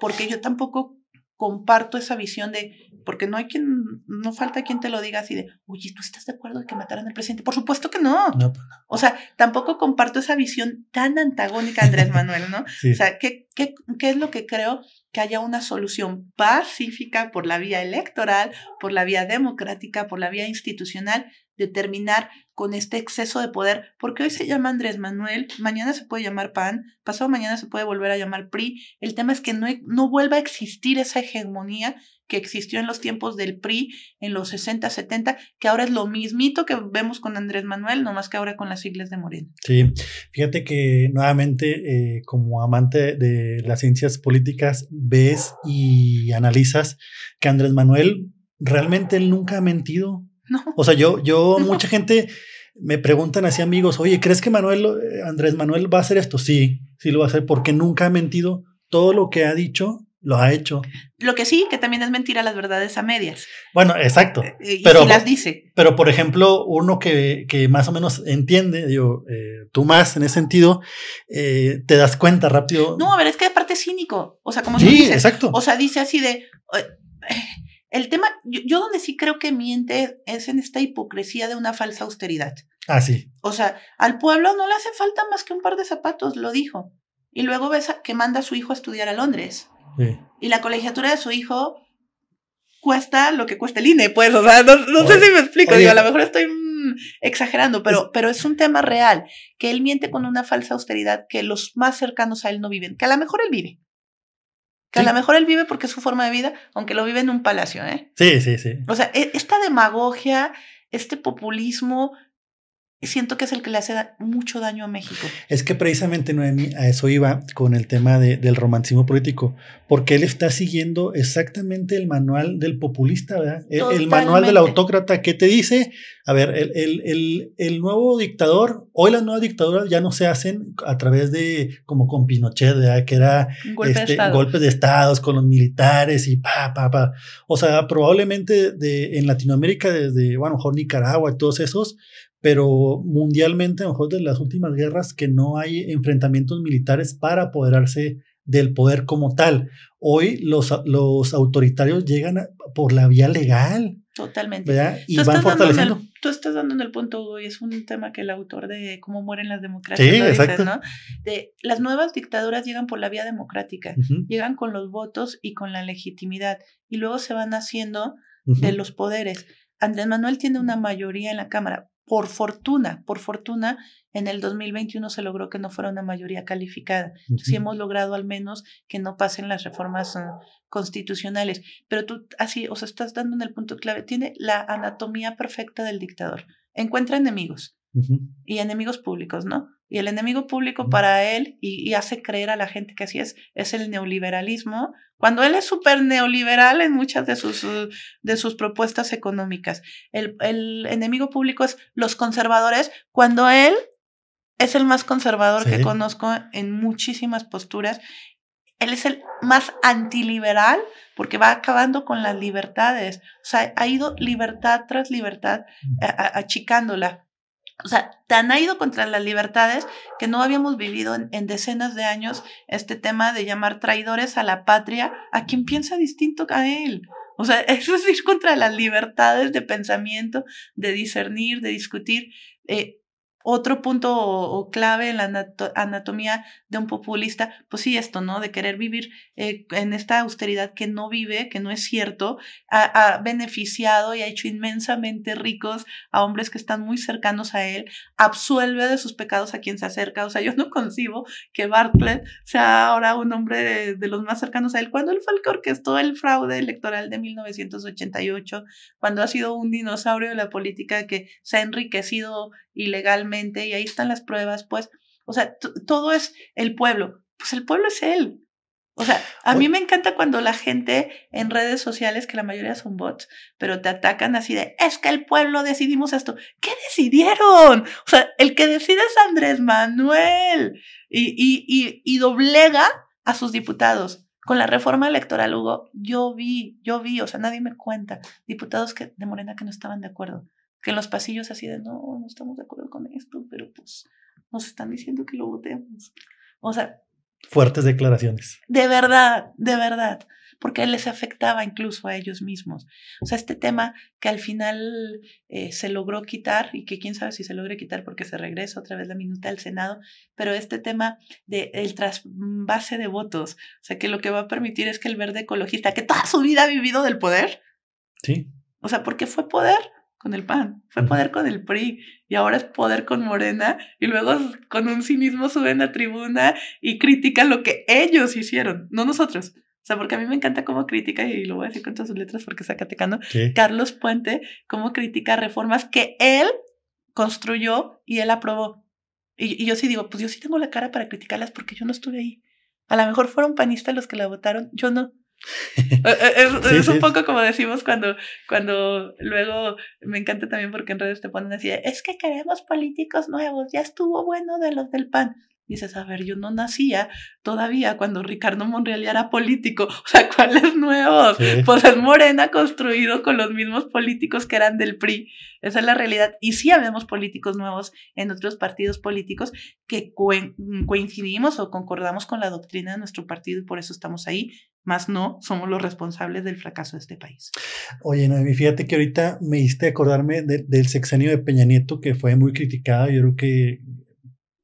porque yo tampoco comparto esa visión de, porque no hay quien, no falta quien te lo diga así de, oye, ¿tú estás de acuerdo de que mataran al presidente? Por supuesto que no. no, pues O sea, tampoco comparto esa visión tan antagónica, Andrés Manuel, ¿no? [LAUGHS] O sea, ¿qué, ¿qué, qué, es lo que creo? Que haya una solución pacífica por la vía electoral, por la vía democrática, por la vía institucional, determinar con este exceso de poder, porque hoy se llama Andrés Manuel, mañana se puede llamar PAN, pasado mañana se puede volver a llamar PRI. El tema es que no, e, no vuelva a existir esa hegemonía que existió en los tiempos del PRI, en los 60, 70, que ahora es lo mismito que vemos con Andrés Manuel, nomás que ahora con las siglas de Moreno. Sí, fíjate que nuevamente eh, como amante de las ciencias políticas, ves y analizas que Andrés Manuel realmente nunca ha mentido, no. O sea, yo, yo, mucha gente me preguntan así amigos, oye, ¿crees que Manuel, eh, Andrés Manuel va a hacer esto? Sí, sí lo va a hacer porque nunca ha mentido. Todo lo que ha dicho lo ha hecho. Lo que sí, que también es mentira las verdades a medias. Bueno, exacto. Eh, eh, pero, las dice. Pero, por ejemplo, uno que, más o menos entiende, digo, tú más en ese sentido, te das cuenta rápido. No, a ver, es que aparte parte cínico. O sea, como sí, exacto. O sea, dice así de el tema, yo, donde sí creo que miente es en esta hipocresía de una falsa austeridad. Ah, sí. O sea, al pueblo no le hace falta más que un par de zapatos, lo dijo. Y luego ves que manda a su hijo a estudiar a Londres. Y la colegiatura de su hijo cuesta lo que cuesta el INE, pues, o sea, no, sé si me explico, digo, a lo mejor estoy mm, exagerando, pero pero es un tema real, que él miente con una falsa austeridad que los más cercanos a él no viven, que a lo mejor él vive, que a lo mejor él vive porque es su forma de vida, aunque lo vive en un palacio, ¿eh? Sí, sí, sí. O sea, e, esta demagogia, este populismo, siento que es el que le hace mucho daño a México. Es que precisamente, Noemi, a eso iba con el tema del romanticismo político, porque él está siguiendo exactamente el manual del populista, ¿verdad? E-, el, manual del autócrata que te dice, a ver, el, el, el, nuevo dictador, hoy las nuevas dictaduras ya no se hacen a través de, como con Pinochet, ¿verdad? Que era de este, golpes de estados con los militares y pa, pa, pa. O sea, probablemente de, en Latinoamérica, desde, bueno, mejor Nicaragua y todos esos, pero mundialmente a lo mejor de las últimas guerras que no hay enfrentamientos militares para apoderarse del poder como tal. Hoy los, los autoritarios llegan por la vía legal. Totalmente. Y van fortaleciendo. tú estás dando en el punto, hoy es un tema que el autor de Cómo mueren las democracias. Sí, ¿no? las nuevas dictaduras llegan por la vía democrática, llegan con los votos y con la legitimidad, y luego se van haciendo de los poderes. Andrés Manuel tiene una mayoría en la Cámara por fortuna, por fortuna, en el 2021 se logró que no fuera una mayoría calificada. Entonces, hemos logrado al menos que no pasen las reformas eh, constitucionales. Pero tú, así, o sea, estás dando en el punto clave. Tiene la anatomía perfecta del dictador. Encuentra enemigos y enemigos públicos, ¿no? Y el enemigo público para él, y, hace creer a la gente que así es, es el neoliberalismo, cuando él es súper neoliberal en muchas de sus, uh, de sus propuestas económicas. El, el, enemigo público es los conservadores, cuando él es el más conservador que conozco en muchísimas posturas. Él es el más antiliberal porque va acabando con las libertades. O sea, ha ido libertad tras libertad achicándola o sea, tan ha ido contra las libertades que no habíamos vivido en, decenas de años este tema de llamar traidores a la patria a quien piensa distinto a él. O sea, [LAUGHS] eso es ir contra las libertades de pensamiento, de discernir, de discutir. Eh, otro punto clave en la anatomía de un populista, pues sí, esto, ¿no? De querer vivir eh, en esta austeridad que no vive, que no es cierto, ha, beneficiado y ha hecho inmensamente ricos a hombres que están muy cercanos a él, absuelve de sus pecados a quien se acerca. O sea, yo no concibo que Bartlett sea ahora un hombre de, los más cercanos a él, cuando él fue el que orquestó el fraude electoral de 1988, cuando ha sido un dinosaurio de la política que se ha enriquecido ilegalmente y ahí están las pruebas, pues, o sea, todo es el pueblo, pues el pueblo es él. O sea, a mí me encanta cuando la gente en redes sociales, que la mayoría son bots, pero te atacan así de, es que el pueblo decidimos esto. ¿Qué decidieron? O sea, el que decide es Andrés Manuel y, y, y, doblega a sus diputados. Con la reforma electoral, Hugo, yo vi, yo vi, o sea, nadie me cuenta, diputados que, de Morena que no estaban de acuerdo que en los pasillos así de, no, no estamos de acuerdo con esto, pero pues nos están diciendo que lo votemos. O sea... Fuertes declaraciones. De verdad, de verdad, porque les afectaba incluso a ellos mismos. O sea, este tema que al final eh, se logró quitar y que quién sabe si se logre quitar porque se regresa otra vez la minuta del Senado, pero este tema de el trasvase de votos, o sea, que lo que va a permitir es que el verde ecologista, que toda su vida ha vivido del poder, sí. O sea, porque fue poder, con el PAN, fue poder con el PRI y ahora es poder con Morena y luego con un cinismo suben a tribuna y critican lo que ellos hicieron, no nosotros. O sea, porque a mí me encanta cómo critica, y lo voy a decir con todas sus letras porque está catecando, Carlos Puente, cómo critica reformas que él construyó y él aprobó. y, yo sí digo, pues yo sí tengo la cara para criticarlas porque yo no estuve ahí. A lo mejor fueron panistas los que la votaron, yo no. Eh, eh, [LAUGHS] es, un poco como decimos cuando, cuando luego me encanta también porque en redes te ponen así, es que queremos políticos nuevos, ya estuvo bueno de los del PAN dices, a ver, yo no nacía todavía cuando Ricardo Monreal ya era político, [LAUGHS] o sea, ¿cuáles nuevos? Pues es Morena construido con los mismos políticos que eran del PRI, esa es la realidad. Y sí habemos políticos nuevos en otros partidos políticos que coincidimos o concordamos con la doctrina de nuestro partido y por eso estamos ahí, más no somos los responsables del fracaso de este país. Oye, Noemi, fíjate que ahorita me hiciste acordarme del sexenio de Peña Nieto, que fue muy criticado, yo creo que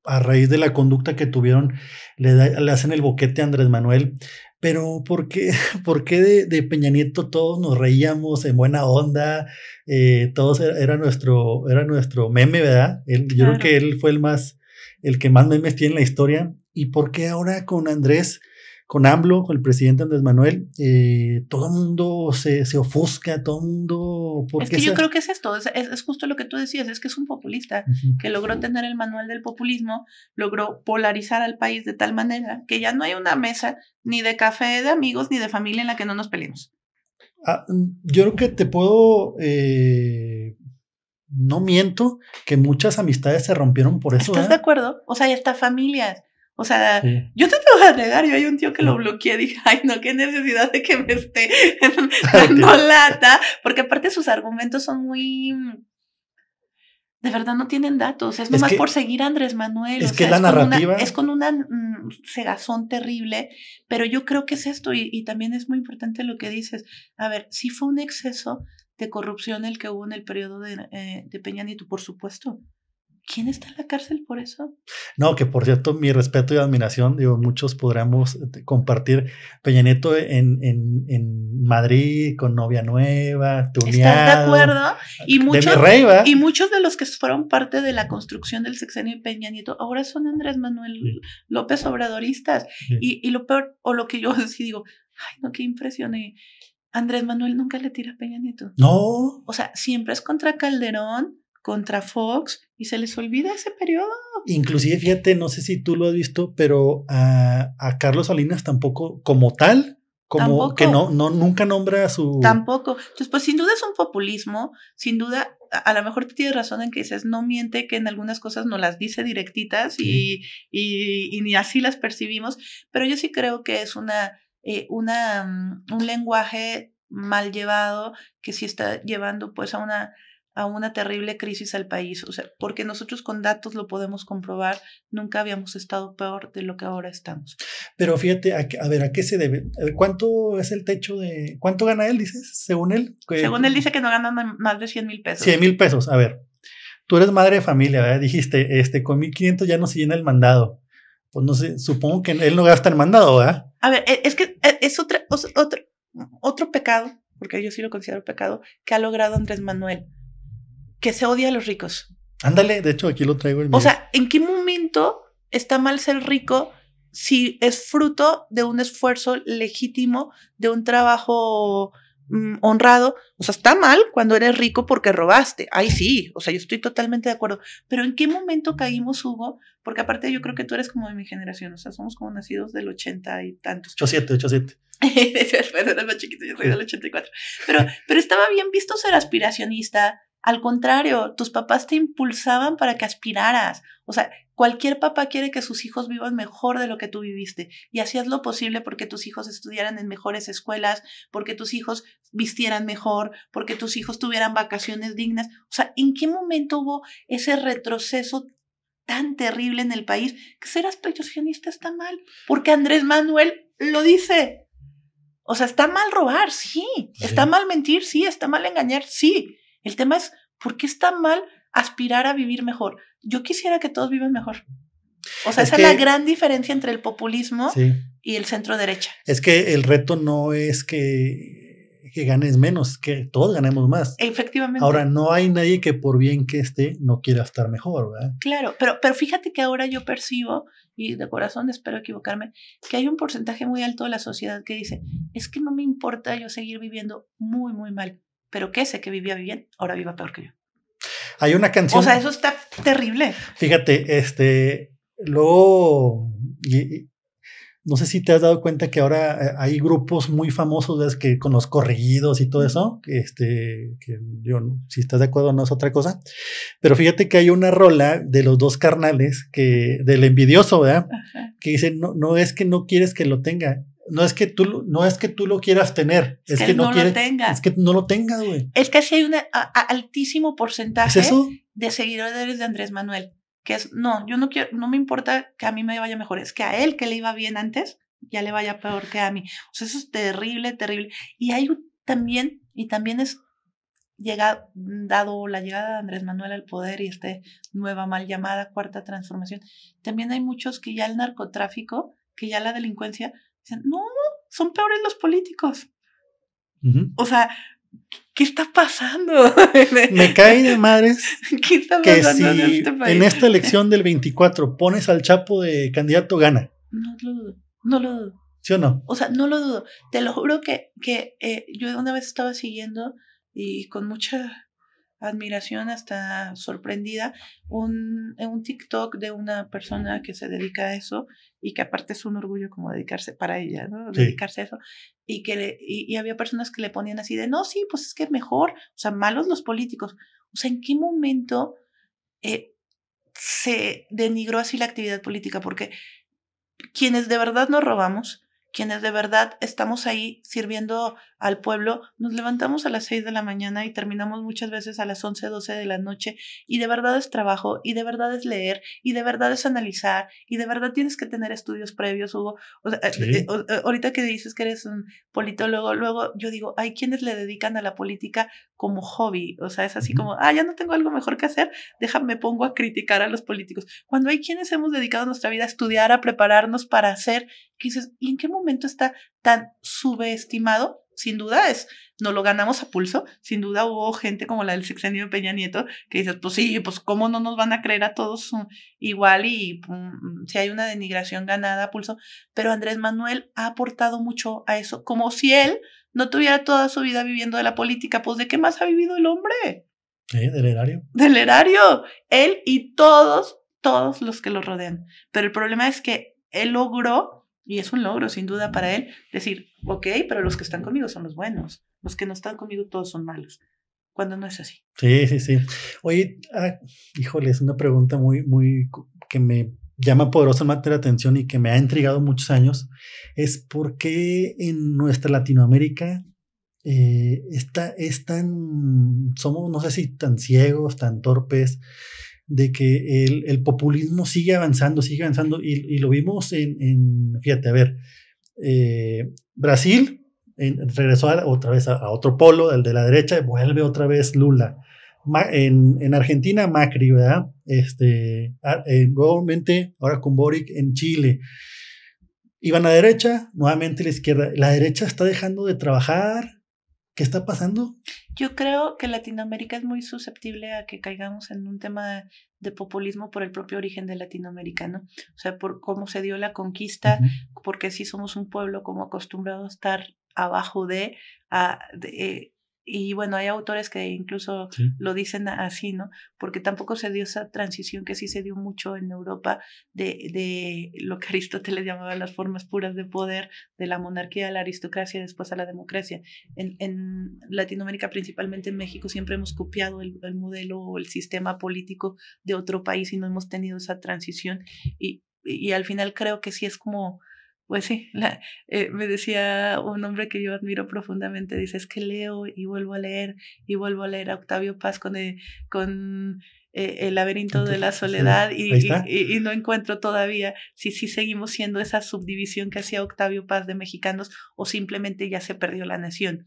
a raíz de la conducta que tuvieron, le, hacen el boquete a Andrés Manuel. Pero ¿por qué, [LAUGHS] por qué de, Peña Nieto todos nos reíamos en buena onda? Eh, todos era, nuestro, era nuestro meme, ¿verdad? yo creo que él fue el más, el que más memes tiene en la historia. ¿Y por qué ahora con Andrés? con AMLO, con el presidente Andrés Manuel, eh, todo el mundo se, ofusca, todo el mundo... es que yo creo que es esto, es, justo lo que tú decías, es que es un populista que logró tener el manual del populismo, logró polarizar al país de tal manera que ya no hay una mesa ni de café de amigos ni de familia en la que no nos peleemos. Ah, mm, yo creo que te puedo... Eh, no miento que muchas amistades se rompieron por eso. ¿Estás ¿eh? de acuerdo? O sea, ya hasta familias o sea, yo te tengo a negar, yo hay un tío que lo bloqueé, dije, ay, no, qué necesidad de que me esté [LAUGHS] dando lata, porque aparte sus argumentos son muy... De verdad no tienen datos, es, más por seguir a Andrés Manuel. Es Con una, es cegazón mm, terrible, pero yo creo que es esto y, también es muy importante lo que dices. A ver, si fue un exceso de corrupción el que hubo en el periodo de, Peña, eh, de Peña Nieto, por supuesto. ¿Quién está en la cárcel por eso? No, que por cierto, mi respeto y admiración, digo, muchos podríamos este, compartir Peña Nieto en, en, Madrid con novia nueva, Tuneado. ¿Estás de acuerdo? Ah, y muchos, y muchos de los que fueron parte de la construcción del sexenio de Peña Nieto ahora son Andrés Manuel López Obradoristas. Y, lo peor, o lo que yo [LAUGHS] sí digo, ay, no, qué impresión, eh, Andrés Manuel nunca le tira a Peña Nieto. No. O sea, siempre es contra Calderón, contra Fox y se les olvida ese periodo. Inclusive, fíjate, no sé si tú lo has visto, pero a, Carlos Salinas tampoco, como tal, como que no, no, nunca nombra a su. Tampoco. Entonces, pues sin duda es un populismo, sin duda, a, lo mejor tú tienes razón en que dices, no miente que en algunas cosas no las dice directitas y, y, ni así las percibimos, pero yo sí creo que es una, eh, una mm, un lenguaje mal llevado que sí está llevando pues a una a una terrible crisis al país, o sea, porque nosotros con datos lo podemos comprobar, nunca habíamos estado peor de lo que ahora estamos. Pero fíjate, a, ver, ¿a qué se debe? ¿Cuánto es el techo de... ¿Cuánto gana él, dices? Según él. Según él dice que no gana más de 100 mil pesos. 100 mil pesos, a ver. Tú eres madre de familia, ¿verdad? Dijiste, este, con 1.500 ya no se llena el mandado. Pues no sé, supongo que él no gasta el mandado, ¿verdad? A ver, e, es que e, es otro, otro pecado, porque yo sí lo considero pecado, que ha logrado Andrés Manuel que se odia a los ricos. Ándale, de hecho aquí lo traigo. o sea, ¿en qué momento está mal ser rico si es fruto de un esfuerzo legítimo, de un trabajo mm, honrado? O sea, está mal cuando eres rico porque robaste. Ay, sí, o sea, yo estoy totalmente de acuerdo. Pero ¿en qué momento caímos, Hugo? Porque aparte yo creo que tú eres como de mi generación, o sea, somos como nacidos del ochenta y tantos. siete, 87. [LAUGHS] más chiquito, yo soy del 84. Pero, pero estaba bien visto ser aspiracionista, al contrario, tus papás te impulsaban para que aspiraras. O sea, cualquier papá quiere que sus hijos vivan mejor de lo que tú viviste y hacías lo posible porque tus hijos estudiaran en mejores escuelas, porque tus hijos vistieran mejor, porque tus hijos tuvieran vacaciones dignas. O sea, ¿en qué momento hubo ese retroceso tan terrible en el país que ser aspeccionista está mal? Porque Andrés Manuel lo dice. O sea, está mal robar, sí. Está mal mentir, sí. Está mal engañar, sí el tema es, ¿por qué está mal aspirar a vivir mejor? Yo quisiera que todos vivan mejor. O sea, esa es la gran diferencia entre el populismo y el centro derecha. Es que el reto no es que, que ganes menos, que todos ganemos más. Efectivamente. Ahora, no hay nadie que por bien que esté no quiera estar mejor, ¿verdad? Claro, pero, pero fíjate que ahora yo percibo, y de corazón espero equivocarme, que hay un porcentaje muy alto de la sociedad que dice, es que no me importa yo seguir viviendo muy, muy mal pero qué sé que vivía bien, ahora viva peor que yo. Hay una canción. O sea, eso está terrible. Fíjate, este, luego, no sé si te has dado cuenta que ahora eh, hay grupos muy famosos es que con los corregidos y todo eso, este, que yo, si estás de acuerdo, no es otra cosa. Pero fíjate que hay una rola de los dos carnales que, del envidioso, ¿verdad? Que dice, no, no es que no quieres que lo tenga, no es que tú no es que tú lo quieras tener, es, que, no, lo tengas. Es que no lo tenga güey. Es que si hay un altísimo porcentaje de seguidores de Andrés Manuel, que es no, yo no quiero no me importa que a mí me vaya mejor, es que a él que le iba bien antes ya le vaya peor que a mí. O sea, eso es terrible, terrible. Y hay también y también es dado la llegada de Andrés Manuel al poder y esta nueva mal llamada cuarta transformación, también hay muchos que ya el narcotráfico, que ya la delincuencia no, son peores los políticos. O sea, ¿qué está pasando? [LAUGHS] Me cae de madres [LAUGHS] que si este en, esta elección del 24 pones al Chapo de candidato, gana. No lo dudo, no lo dudo. ¿Sí o no? O sea, no lo dudo. Te lo juro que, que eh, yo una vez estaba siguiendo y con mucha admiración hasta sorprendida, un, un TikTok de una persona que se dedica a eso y que aparte es un orgullo como dedicarse para ella, Dedicarse a eso. Y, que y, había personas que le ponían así de, no, sí, pues es que mejor, o sea, malos los políticos. O sea, ¿en qué momento eh, se denigró así la actividad política? Porque quienes de verdad nos robamos, quienes de verdad estamos ahí sirviendo al pueblo, nos levantamos a las 6 de la mañana y terminamos muchas veces a las 11, 12 de la noche y de verdad es trabajo y de verdad es leer y de verdad es analizar y de verdad tienes que tener estudios previos, Hugo. Eh, eh, eh, ahorita que dices que eres un politólogo, luego yo digo, hay quienes le dedican a la política como hobby, o sea, es así como, ah, ya no tengo algo mejor que hacer, déjame pongo a criticar a los políticos. Cuando hay quienes hemos dedicado nuestra vida a estudiar, a prepararnos para hacer, quizás, dices, ¿y en qué momento está tan subestimado sin duda es, no lo ganamos a pulso, sin duda hubo gente como la del sexenio Peña Nieto que dices, pues sí, pues cómo no nos van a creer a todos mm, igual y mm, si hay una denigración ganada a pulso, pero Andrés Manuel ha aportado mucho a eso, como si él no tuviera toda su vida viviendo de la política, pues ¿de qué más ha vivido el hombre? ¿Eh? ¿Del erario? Del erario, él y todos, todos los que lo rodean, pero el problema es que él logró, y es un logro sin duda para él, decir, ok, pero los que están conmigo son los buenos, los que no están conmigo todos son malos, cuando no es así. Sí, sí, sí. Oye, ah, híjole, es una pregunta muy, muy que me llama poderosamente la atención y que me ha intrigado muchos años, es por qué en nuestra Latinoamérica eh, está, es tan, somos, no sé si tan ciegos, tan torpes, de que el, populismo sigue avanzando, sigue avanzando, y, lo vimos en, en, fíjate, a ver, eh, Brasil regresó otra vez a, otro polo, el de la derecha, vuelve otra vez Lula. en, Argentina, Macri, ¿verdad? Este, eh, nuevamente, ahora con Boric en Chile. Iban a derecha, nuevamente la izquierda. La derecha está dejando de trabajar, ¿Qué está pasando? Yo creo que Latinoamérica es muy susceptible a que caigamos en un tema de populismo por el propio origen de Latinoamérica, ¿no? o sea, por cómo se dio la conquista, porque sí somos un pueblo como acostumbrado a estar abajo de, a, de eh, y bueno, hay autores que incluso lo dicen así, ¿no? Porque tampoco se dio esa transición que sí se dio mucho en Europa de, de lo que [LAUGHS] Aristóteles llamaba las formas puras de poder, de la monarquía a la aristocracia y después a la democracia. En, en Latinoamérica, principalmente en México, siempre hemos copiado el, el modelo o el sistema político de otro país y no hemos tenido esa transición. Y, y al final creo que sí es como pues sí, eh, me decía un hombre que yo admiro profundamente, dice, es que leo y vuelvo a leer y vuelvo a leer a Octavio Paz con, eh, eh, el laberinto de la soledad y, no encuentro todavía si sí si seguimos siendo esa subdivisión que hacía Octavio Paz de mexicanos o simplemente ya se perdió la nación.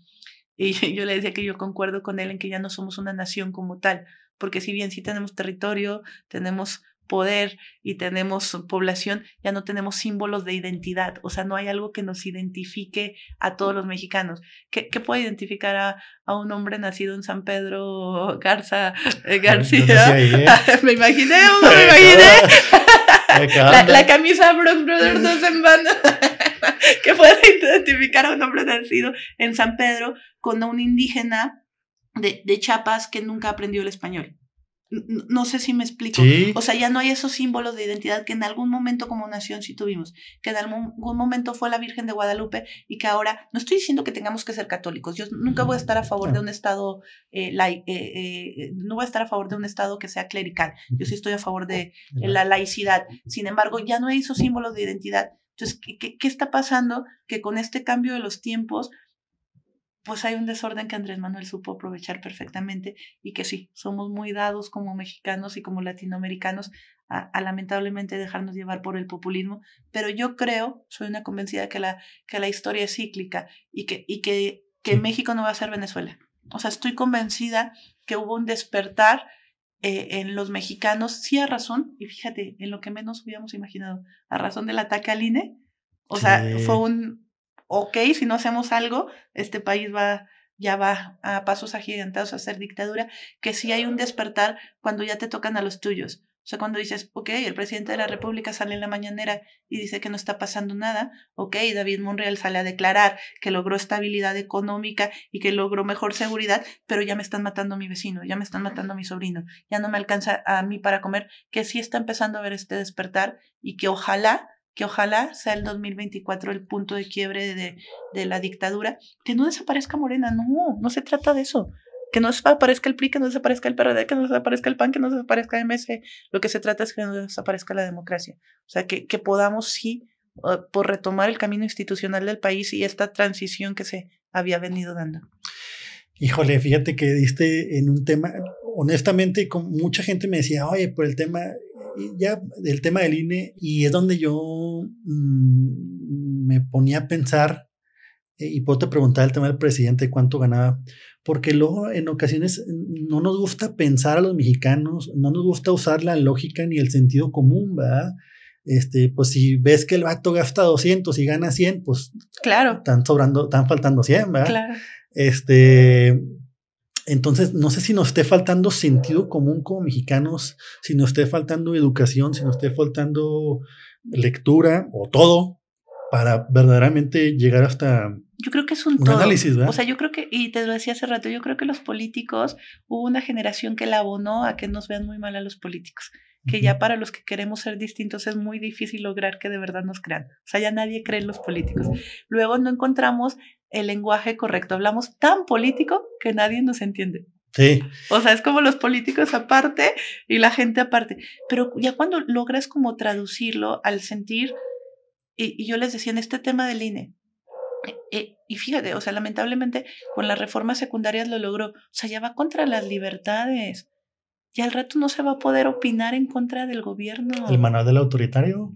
Y [LAUGHS] yo le decía que yo concuerdo con él en que ya no somos una nación como tal, porque si bien sí tenemos territorio, tenemos poder y tenemos población, ya no tenemos símbolos de identidad, o sea, no hay algo que nos identifique a todos los mexicanos. ¿Qué, qué puede identificar a, un hombre nacido en San Pedro Garza eh, García? ¿eh? [LAUGHS] me imaginé, me [LAUGHS] la, camisa Brooks Brothers en vano. [LAUGHS] que puede identificar a un hombre nacido en San Pedro con un indígena de, de Chiapas que nunca aprendió el español. No sé si me explico. O sea, ya no hay esos símbolos de identidad que en algún momento como nación sí tuvimos, que en algún momento fue la Virgen de Guadalupe y que ahora, no estoy diciendo que tengamos que ser católicos, yo nunca voy a estar a favor de un Estado, eh, eh, eh, no voy a estar a favor de un Estado que sea clerical, yo sí estoy a favor de la laicidad. Sin embargo, ya no hay esos símbolos de identidad. Entonces, qué está pasando? Que con este cambio de los tiempos, pues hay un desorden que Andrés Manuel supo aprovechar perfectamente y que sí, somos muy dados como mexicanos y como latinoamericanos a, lamentablemente dejarnos llevar por el populismo, pero yo creo, soy una convencida que la, que la historia es cíclica y, que, y que, que México no va a ser Venezuela. O sea, estoy convencida que hubo un despertar eh, en los mexicanos, sí a razón, y fíjate, en lo que menos hubiéramos imaginado, a razón del ataque al INE, o sea, fue un, ok, si no hacemos algo, este país va ya va a pasos agigantados a ser dictadura, que si hay un despertar cuando ya te tocan a los tuyos. O sea, cuando dices, ok, el presidente de la República sale en la mañanera y dice que no está pasando nada, ok, David Monreal sale a declarar que logró estabilidad económica y que logró mejor seguridad, pero ya me están matando a mi vecino, ya me están matando a mi sobrino, ya no me alcanza a mí para comer, que sí está empezando a ver este despertar y que ojalá que ojalá sea el 2024 el punto de quiebre de, la dictadura, que no desaparezca Morena, no, no se trata de eso. Que no desaparezca el PRI, que no desaparezca el PRD, que no desaparezca el PAN, que no desaparezca el MS, Lo que se trata es que no desaparezca la democracia. O sea, que, que podamos sí por retomar el camino institucional del país y esta transición que se había venido dando. Híjole, fíjate que diste en un tema, honestamente, con mucha gente me decía, oye, por el tema ya el tema del INE y es donde yo mm, me ponía a pensar eh, y puedo te preguntar el tema del presidente, cuánto ganaba, porque luego en ocasiones mm, no nos gusta pensar a los mexicanos, no nos gusta usar la lógica ni el sentido común, ¿verdad? Este, pues si ves que el vato gasta 200 y gana 100, pues claro. están sobrando, están faltando 100, ¿verdad? Claro. Este, entonces, no sé si nos esté faltando sentido común como mexicanos, si nos esté faltando educación, si nos esté faltando lectura o todo para verdaderamente llegar hasta yo creo que es un, análisis, O sea, yo creo que, y te lo decía hace rato, yo creo que los políticos, hubo una generación que la abonó a que nos vean muy mal a los políticos, que ya para los que queremos ser distintos es muy difícil lograr que de verdad nos crean. O sea, ya nadie cree en los políticos. Luego no encontramos el lenguaje correcto. Hablamos tan político que nadie nos entiende. Sí. O sea, es como los políticos aparte y la gente aparte. Pero ya cuando logras como traducirlo al sentir, y, yo les decía en este tema del INE, eh, y, fíjate, o sea, lamentablemente con las reformas secundarias lo logró. O sea, ya va contra las libertades. ya al rato no se va a poder opinar en contra del gobierno. El manual del autoritario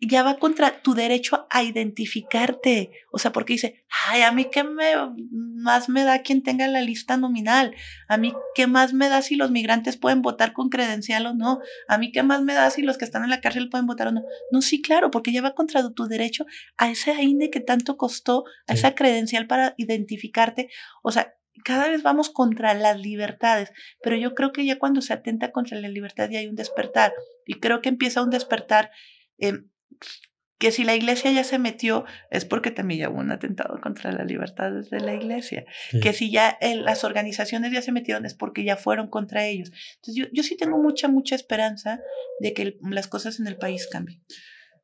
ya va contra tu derecho a identificarte. O sea, porque dice, ay, a mí qué me, más me da quien tenga la lista nominal. A mí qué más me da si los migrantes pueden votar con credencial o no. A mí qué más me da si los que están en la cárcel pueden votar o no. No, sí, claro, porque ya va contra tu derecho a ese INE que tanto costó, a esa credencial para identificarte. O sea, cada vez vamos contra las libertades, pero yo creo que ya cuando se atenta contra la libertad ya hay un despertar. Y creo que empieza un despertar. Em, que si la iglesia ya se metió es porque también ya hubo un atentado contra la libertad de la iglesia, que si ya eh, las organizaciones ya se metieron es porque ya fueron contra ellos. Entonces yo, sí tengo mucha, mucha esperanza de que las cosas en el país cambien.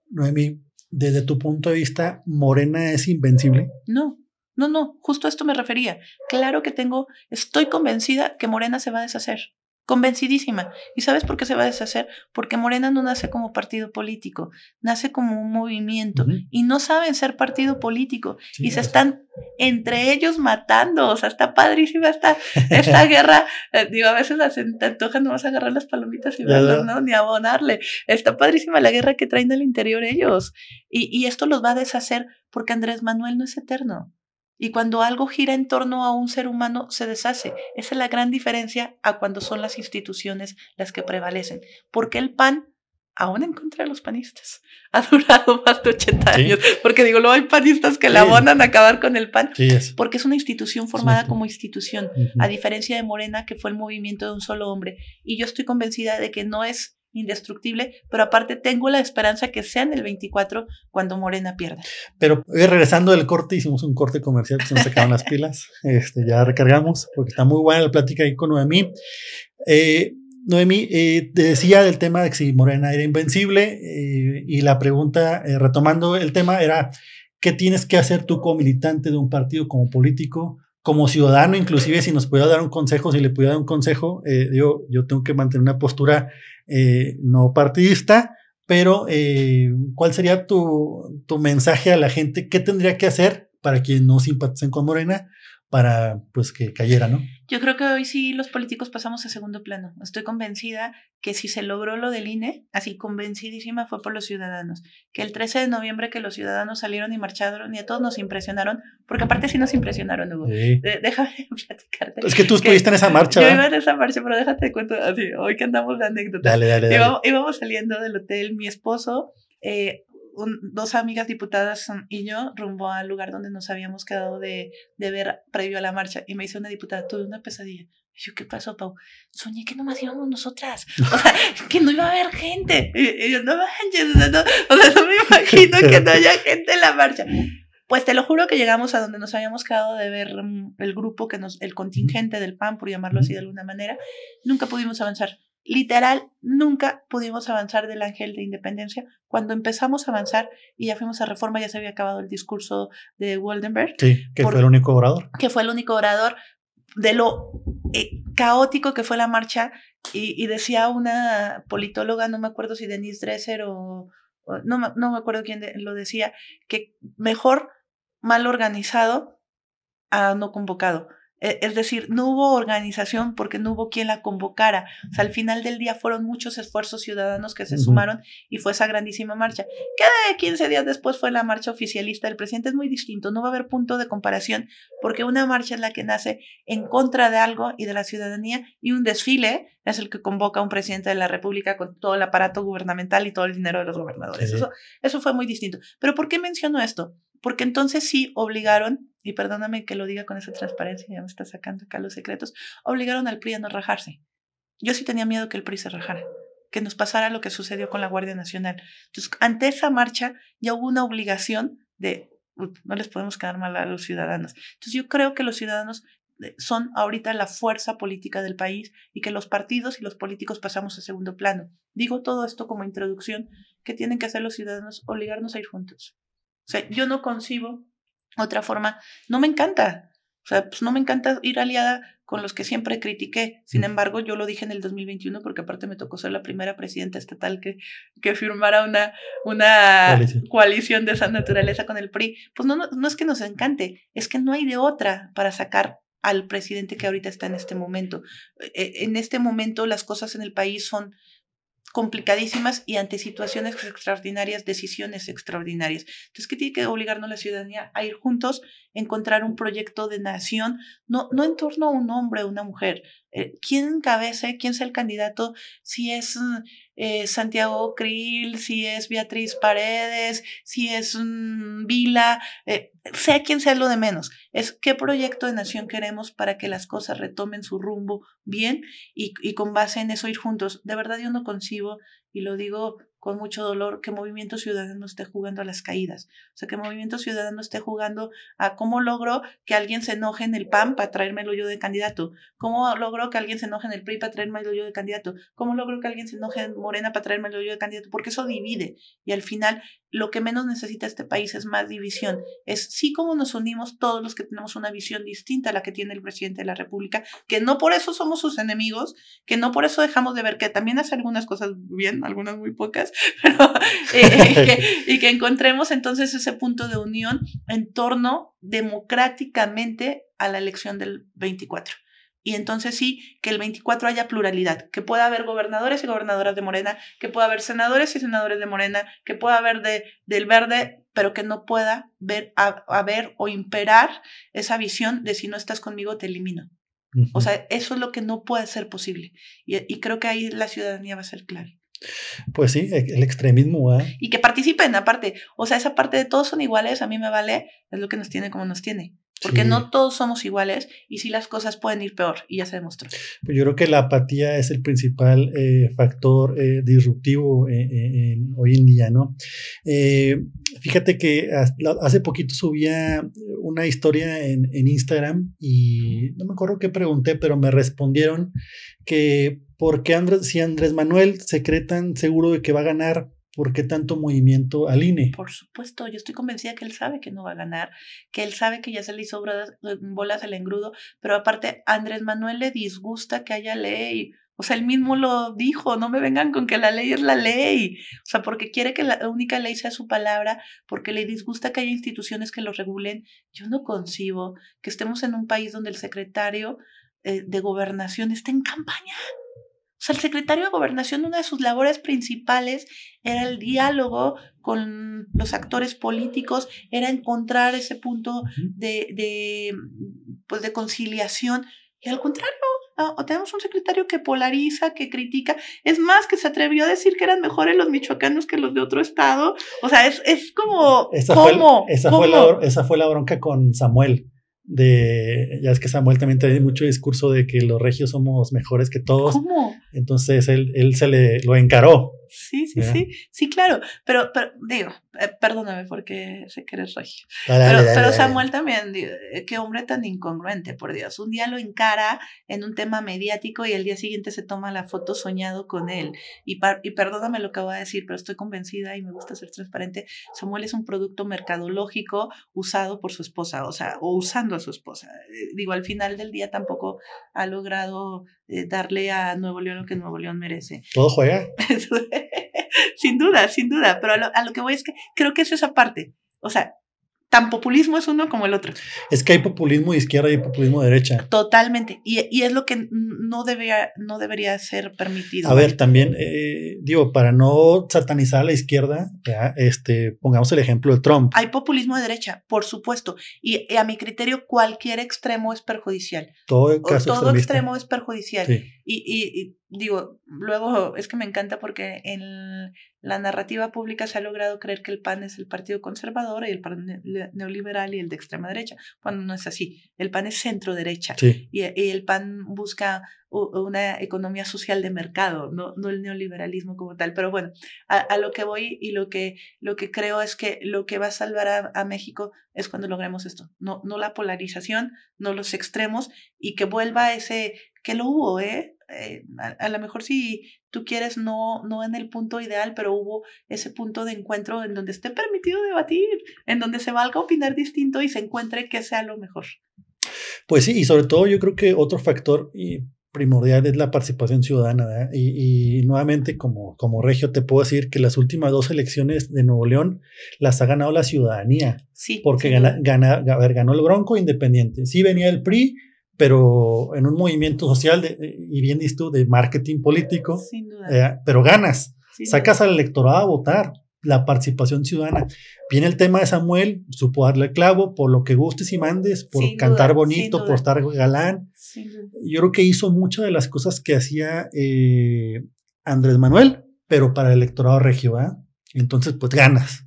Noemí, desde tu punto de vista, ¿Morena es invencible? No, no, no, justo a esto me refería. Claro que tengo, estoy convencida que Morena se va a deshacer. Convencidísima. ¿Y sabes por qué se va a deshacer? Porque Morena no nace como partido político, nace como un movimiento y no saben ser partido político y se están entre ellos matando. O sea, está padrísima esta, [LAUGHS] guerra. Eh, digo, a veces no antoja a agarrar las palomitas y verlas, ¿no? Ni abonarle. Está padrísima la guerra que traen al interior ellos. y esto los va a deshacer porque Andrés Manuel no es eterno. Y cuando algo gira en torno a un ser humano, se deshace. Esa es la gran diferencia a cuando son las instituciones las que prevalecen. Porque el PAN, aún en contra los panistas, [LAUGHS] ha durado más de 80 años. Porque digo, luego hay panistas que la abonan a acabar con el PAN. es. Porque es una institución formada como institución, a diferencia de Morena, que fue el movimiento de un solo hombre. Y yo estoy convencida de que no es indestructible, pero aparte tengo la esperanza que sea en el 24 cuando Morena pierda. Pero eh, regresando del corte, hicimos un corte comercial, se nos acaban las [LAUGHS] pilas, este, ya recargamos, porque está muy buena la plática ahí con Noemí. Eh, Noemí, eh, te decía del tema de que si Morena era invencible y la pregunta, retomando el tema, era, ¿qué tienes que hacer tú como militante de un partido, como político? como ciudadano, inclusive si nos pudiera dar un consejo, si le pudiera dar un consejo, eh, yo, tengo que mantener una postura eh, no partidista, pero eh, ¿cuál sería tu, mensaje a la gente? ¿Qué tendría que hacer para que no simpaticen con Morena para pues que cayera, ¿no? Yo creo que hoy sí los políticos pasamos a segundo plano. Estoy convencida que si se logró lo del INE, así convencidísima fue por los ciudadanos. Que el 13 de noviembre que los ciudadanos salieron y marcharon y a todos nos impresionaron, porque aparte sí nos impresionaron, Hugo. déjame [LAUGHS] platicarte. Es que tú estuviste en esa marcha. Yo iba en esa marcha, pero déjate de cuento así, hoy que andamos de anécdota. Dale, dale, Íbamos, saliendo del hotel, mi esposo, eh, dos amigas diputadas y yo rumbo al lugar donde nos habíamos quedado de, ver previo a la marcha. Y me dice una diputada, tuve una pesadilla. yo, ¿qué pasó, Pau? Soñé que nomás íbamos nosotras. O sea, [LAUGHS] que no iba a haber gente. Y, yo, no manches, o sea no, o sea, me imagino que no haya gente en la marcha. Pues te lo juro que llegamos a donde nos habíamos quedado de ver mm, el grupo, que nos, el contingente del PAN, por llamarlo así de alguna manera. Nunca pudimos avanzar. Literal, nunca pudimos avanzar del ángel de independencia. Cuando empezamos a avanzar y ya fuimos a reforma, ya se había acabado el discurso de Waldenberg. Sí, que fue el único orador. Que fue el único orador de lo eh, caótico que fue la marcha. Y, decía una politóloga, no me acuerdo si Denise Dresser o, no, no, me acuerdo quién lo decía, que mejor mal organizado a no convocado. E-, es decir, no hubo organización porque no hubo quien la convocara. O sea, al final del día fueron muchos esfuerzos ciudadanos que se sumaron y fue esa grandísima marcha. Cada 15 días después fue la marcha oficialista del presidente. Es muy distinto, no va a haber punto de comparación porque una marcha es la que nace en contra de algo y de la ciudadanía y un desfile es el que convoca un presidente de la República con todo el aparato gubernamental y todo el dinero de los gobernadores. Eso, eso fue muy distinto. Pero ¿por qué menciono esto? Porque entonces sí obligaron y perdóname que lo diga con esa transparencia, ya me está sacando acá los secretos, obligaron al PRI a no rajarse. Yo sí tenía miedo que el PRI se rajara, que nos pasara lo que sucedió con la Guardia Nacional. Entonces, ante esa marcha ya hubo una obligación de, no les podemos quedar mal a los ciudadanos. Entonces, yo creo que los ciudadanos eh, son ahorita la fuerza política del país y que los partidos y los políticos pasamos a segundo plano. Digo todo esto como introducción que tienen que hacer los ciudadanos obligarnos a ir juntos. O sea, yo no concibo otra forma, no me encanta. O sea, pues no me encanta ir aliada con los que siempre critiqué. Sin embargo, yo lo dije en el 2021 porque aparte me tocó ser la primera presidenta estatal que, que firmara una, una coalición. de esa naturaleza con el PRI. Pues no, no, no es que nos encante, es que no hay de otra para sacar al presidente que ahorita está en este momento. E, e, en este momento las cosas en el país son complicadísimas y ante situaciones extraordinarias, decisiones extraordinarias. Entonces, ¿qué tiene que obligarnos la ciudadanía a ir juntos, encontrar un proyecto de nación, no, no en torno a un hombre o una mujer, eh, quién cabece, quién es el candidato, si es mm, eh, Santiago Krill, si es Beatriz Paredes, si es mm, Vila, eh, sea quien sea lo de menos. Es qué proyecto de nación queremos para que las cosas retomen su rumbo bien y, y con base en eso ir juntos. De verdad yo no concibo, y lo digo con mucho dolor que Movimiento Ciudadano esté jugando a las caídas. O sea, que Movimiento Ciudadano esté jugando a cómo logro que alguien se enoje en el PAN para traérmelo yo de candidato. ¿Cómo logro que alguien se enoje en el PRI para traérmelo yo de candidato? ¿Cómo logro que alguien se enoje en Morena para traérmelo yo de candidato? Porque eso divide. Y al final, lo que menos necesita este país es más división. Es sí como nos unimos todos los que tenemos una visión distinta a la que tiene el presidente de la República, que no por eso somos sus enemigos, que no por eso dejamos de ver que también hace algunas cosas bien, algunas muy pocas, [LAUGHS] Eh, eh, [LAUGHS] y que encontremos entonces ese punto de unión en torno democráticamente a la elección del 24. Y entonces sí, que el 24 haya pluralidad, que pueda haber gobernadores y gobernadoras de Morena, que pueda haber senadores y senadores de Morena, que pueda haber de, del verde, pero que no pueda ver, haber o imperar esa visión de si no estás conmigo, te elimino. O sea, eso es lo que no puede ser posible. Y, y creo que ahí la ciudadanía va a ser clave. Pues sí, e, el extremismo. Y que participen, aparte. O sea, esa parte de todos son iguales, a mí me vale, es lo que nos tiene como nos tiene. Porque no todos somos iguales y sí las cosas pueden ir peor y ya se demostró. Pues yo creo que la apatía es el principal eh, factor eh, disruptivo eh, hoy en día, ¿no? fíjate que hace poquito subía una historia en, en Instagram y no me acuerdo qué pregunté, pero me respondieron que ¿Por qué Andrés, si Andrés Manuel se cree tan seguro de que va a ganar, por qué tanto movimiento al INE? Por supuesto, yo estoy convencida que él sabe que no va a ganar, que él sabe que ya se le hizo eh, bolas el engrudo, pero aparte Andrés Manuel le disgusta que haya ley. O sea, él mismo lo dijo, no me vengan con que la ley es la ley. O sea, porque quiere que la única ley sea su palabra, porque le disgusta que haya instituciones que lo regulen. Yo no concibo que estemos en un país donde el secretario eh, de gobernación está en campaña sea, el secretario de Gobernación, una de sus labores principales era el diálogo con los actores políticos, era encontrar ese punto de, pues de conciliación. Y al contrario, ah, tenemos un secretario que polariza, que critica. Es más, que se atrevió a decir que eran mejores los michoacanos que los de otro estado. O sea, es, como. esa, Fue la, bronca con Samuel de, ya es que Samuel también tiene mucho discurso de que los regios somos mejores que todos. Entonces él, él se le lo encaró Sí, sí, sí. Sí, claro. Pero, pero digo, eh, perdóname porque sé que eres regio. pero, Samuel también, digo, eh, qué hombre tan incongruente, por Dios. Un día lo encara en un tema mediático y al día siguiente se toma la foto soñado con él. Y, y perdóname lo que voy a decir, pero estoy convencida y me gusta ser transparente. Samuel es un producto mercadológico usado por su esposa, o sea, o usando a su esposa. Eh, digo, al final del día tampoco ha logrado darle a Nuevo León lo que Nuevo León merece. Todo juega. [LAUGHS] sin duda, sin duda, pero a lo, que voy es que creo que eso es aparte, O sea, tan populismo es uno como el otro. Es que hay populismo de izquierda y populismo de derecha. Totalmente. Y, es lo que no, debería, no debería ser permitido. A ver, también, eh, digo, para no satanizar a la izquierda, este, pongamos el ejemplo de Trump. Hay populismo de derecha, por supuesto. Y, a mi criterio, cualquier extremo es perjudicial. Todo, todo extremo es perjudicial. Sí. Y, y, digo, luego es que me encanta porque en la narrativa pública se ha logrado creer que el PAN es el partido conservador y el PAN neoliberal y el de extrema derecha, cuando no es así. El PAN es centro derecha y, y, el PAN busca una economía social de mercado, no, no el neoliberalismo como tal. Pero bueno, a, a, lo que voy y lo que, lo que creo es que lo que va a salvar a, a México es cuando logremos esto, no, no la polarización, no los extremos y que vuelva ese que lo hubo, ¿eh? Eh, a, lo mejor si tú quieres no, no en el punto ideal, pero hubo ese punto de encuentro en donde esté permitido debatir, en donde se valga opinar distinto y se encuentre que sea lo mejor. Pues sí, y sobre todo yo creo que otro factor eh, primordial es la participación ciudadana. Y, nuevamente, como, como regio, te puedo decir que las últimas dos elecciones de Nuevo León las ha ganado la ciudadanía. Sí. Porque Gana, ganó el Bronco Independiente. Sí venía el PRI, pero en un movimiento social, y bien dices de marketing político, eh, pero ganas, sacas al electorado a votar, la participación ciudadana. Viene el tema de Samuel, supo darle el clavo por lo que gustes y mandes, por cantar bonito, por estar galán. Yo creo que hizo muchas de las cosas que hacía eh, Andrés Manuel, pero para el electorado regio, ¿ah? Entonces, pues ganas.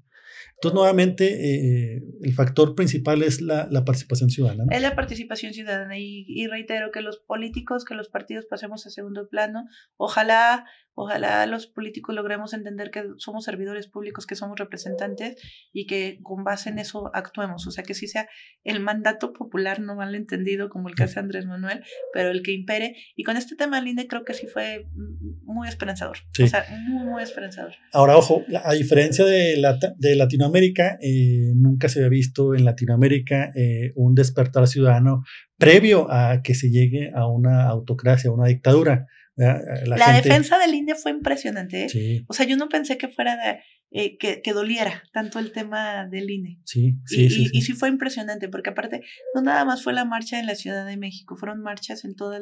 Entonces, nuevamente, eh, eh, el factor principal es la, participación ciudadana. Es la participación ciudadana y, y, reitero que los políticos, que los partidos pasemos a segundo plano. Ojalá Ojalá los políticos logremos entender que somos servidores públicos, que somos representantes y que con base en eso actuemos. O sea, que sí sea el mandato popular, no mal entendido como el que mm. hace Andrés Manuel, pero el que impere. Y con este tema, Linde, creo que sí fue muy esperanzador. Sí. O sea, muy, muy esperanzador. Ahora, ojo, a diferencia de, Latinoamérica, eh, nunca se había visto en Latinoamérica eh, un despertar ciudadano previo a que se llegue a una autocracia, a una dictadura. Eh, eh, la, defensa del INE fue impresionante. ¿eh? O sea, yo no pensé que fuera de, eh, que, que, doliera tanto el tema del INE. Sí, sí, y, sí, fue impresionante, porque aparte, no nada más fue la marcha en la Ciudad de México, fueron marchas en todas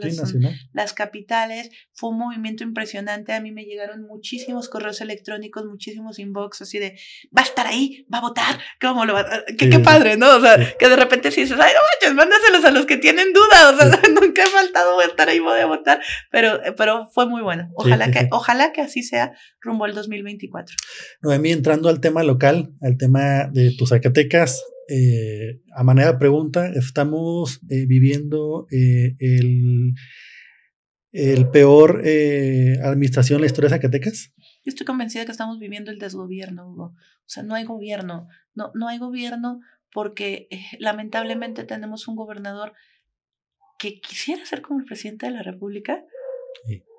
las, capitales, fue un movimiento impresionante, a mí me llegaron muchísimos correos electrónicos, muchísimos inbox así de, va a estar ahí, va a votar, ¿cómo lo va ¿Qué, padre, ¿no? O sea, que de repente si dices, ay, no manches, mándaselos a los que tienen dudas, o sea, [LAUGHS] nunca ha faltado, estar ahí, voy a votar, pero, pero fue muy bueno, ojalá, que, ojalá que así sea rumbo al 2024 mí entrando al tema local, al tema de tus Zacatecas, eh, a manera de pregunta, estamos eh, viviendo eh, el, el, peor administración de la historia de Zacatecas. Yo estoy convencida que estamos viviendo el desgobierno, Hugo. O sea, no hay gobierno, no, no hay gobierno porque lamentablemente tenemos un gobernador que quisiera ser como el presidente de la República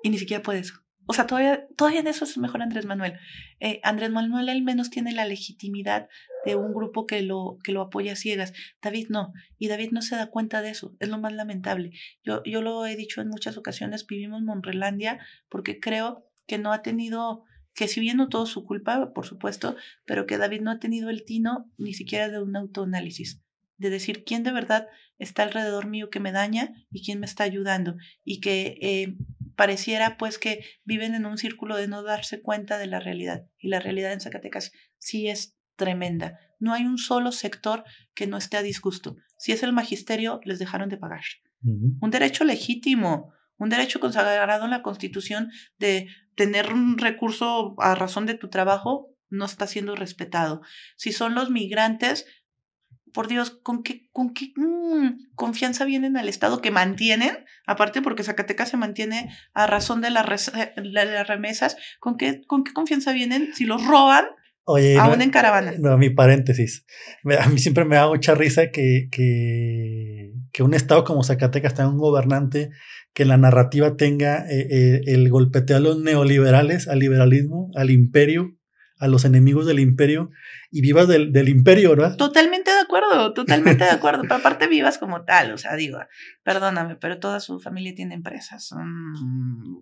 y ni siquiera puede eso. O sea, todavía, todavía eso es mejor Andrés Manuel. Eh, Andrés Manuel al menos tiene la legitimidad de un grupo que lo, que lo apoya a ciegas. David no. Y David no se da cuenta de eso. Es lo más lamentable. Yo, yo lo he dicho en muchas ocasiones, vivimos Monrelandia porque creo que no ha tenido que si bien no todo su culpa, por supuesto, pero que David no ha tenido el tino ni siquiera de un autoanálisis, de decir quién de verdad está alrededor mío que me daña y quién me está ayudando, y que eh, pareciera pues que viven en un círculo de no darse cuenta de la realidad. Y la realidad en Zacatecas sí es tremenda. No hay un solo sector que no esté a disgusto. Si es el magisterio, les dejaron de pagar. Un derecho legítimo, un derecho consagrado en la Constitución de tener un recurso a razón de tu trabajo, no está siendo respetado. Si son los migrantes, por Dios, ¿con qué, con qué mm, confianza vienen al Estado que mantienen? Aparte porque Zacatecas se mantiene a razón de, las remesas, ¿con qué, ¿con qué confianza vienen si los roban? Oye, aún en caravana. No, mi paréntesis. a mí siempre me da mucha risa que, que, un estado como Zacatecas tenga un gobernante que la narrativa tenga eh, eh, el golpeteo a los neoliberales, al liberalismo, al imperio, a los enemigos del imperio y vivas del, del imperio, ¿verdad? Totalmente acuerdo, totalmente de acuerdo. Pero aparte vivas como tal, o sea, digo, perdóname, pero toda su familia tiene empresas.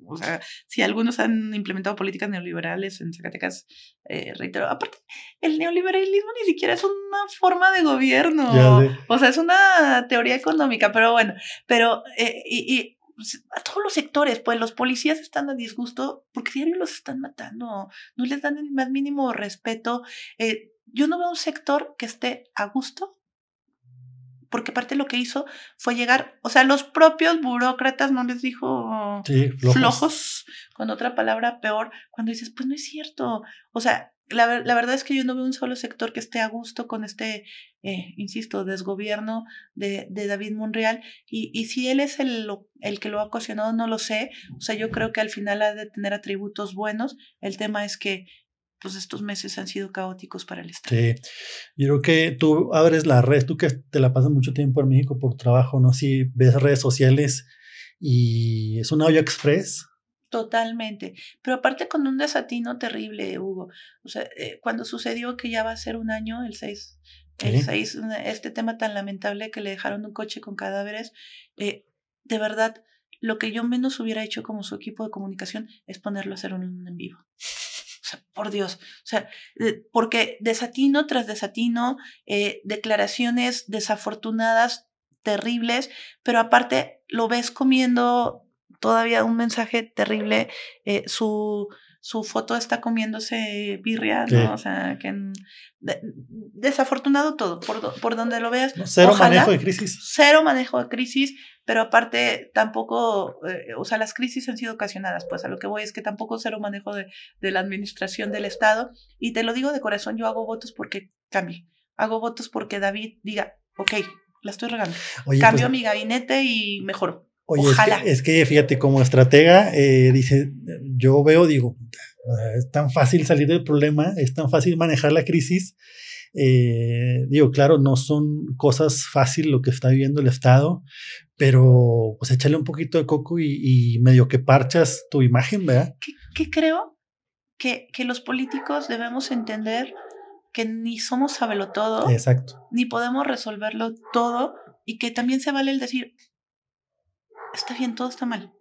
o sea, si algunos han implementado políticas neoliberales en Zacatecas, eh, reitero, aparte, el neoliberalismo ni siquiera es una forma de gobierno. O sea, es una teoría económica, pero bueno, pero, eh, y, y pues, a todos los sectores, pues los policías están a disgusto porque diario los están matando, no les dan el más mínimo respeto. Eh, yo no veo un sector que esté a gusto, porque parte lo que hizo fue llegar, o sea, los propios burócratas no les dijo flojos. con otra palabra peor, cuando dices, pues no es cierto, o sea, la, verdad es que yo no veo un solo sector que esté a gusto con este, eh, insisto, desgobierno de, de David Monreal. Y, y, si él es el, el que lo ha ocasionado, no lo sé. O sea, yo creo que al final ha de tener atributos buenos. El tema es que pues estos meses han sido caóticos para el Estado. Sí, yo creo que tú abres la red, tú que te la pasas mucho tiempo en México por trabajo, ¿no? Si ves redes sociales y es un audio express. Totalmente, pero aparte con un desatino terrible, Hugo. O sea, eh, cuando sucedió que ya va a ser un año, el 6, el este tema tan lamentable que le dejaron un coche con cadáveres, eh, de verdad, lo que yo menos hubiera hecho como su equipo de comunicación es ponerlo a hacer un en vivo. O sea, por Dios. O sea, porque desatino tras desatino, eh, declaraciones desafortunadas, terribles, pero aparte lo ves comiendo todavía un mensaje terrible, eh, su, su foto está comiéndose birria, ¿no? O sea, que desafortunado todo, por, por, donde lo veas. cero manejo de crisis. Cero manejo de crisis, pero aparte tampoco, eh, o sea, las crisis han sido ocasionadas, pues a lo que voy es que tampoco cero manejo de, la administración del Estado. Y te lo digo de corazón, yo hago votos porque cambie, hago votos porque David diga, ok, la estoy regando. Pues, Cambio mi gabinete y mejor. Oye, Ojalá. Es, que, fíjate, como estratega, eh, dice, yo veo, digo, ah, es tan fácil salir del problema, es tan fácil manejar la crisis. Eh, digo, claro, no son cosas fáciles lo que está viviendo el Estado, pero pues échale un poquito de coco y, medio que parchas tu imagen, ¿verdad? Que, creo que, que los políticos debemos entender que ni somos sabelotodo, Exacto. ni podemos resolverlo todo y que también se vale el decir, está bien, todo está mal.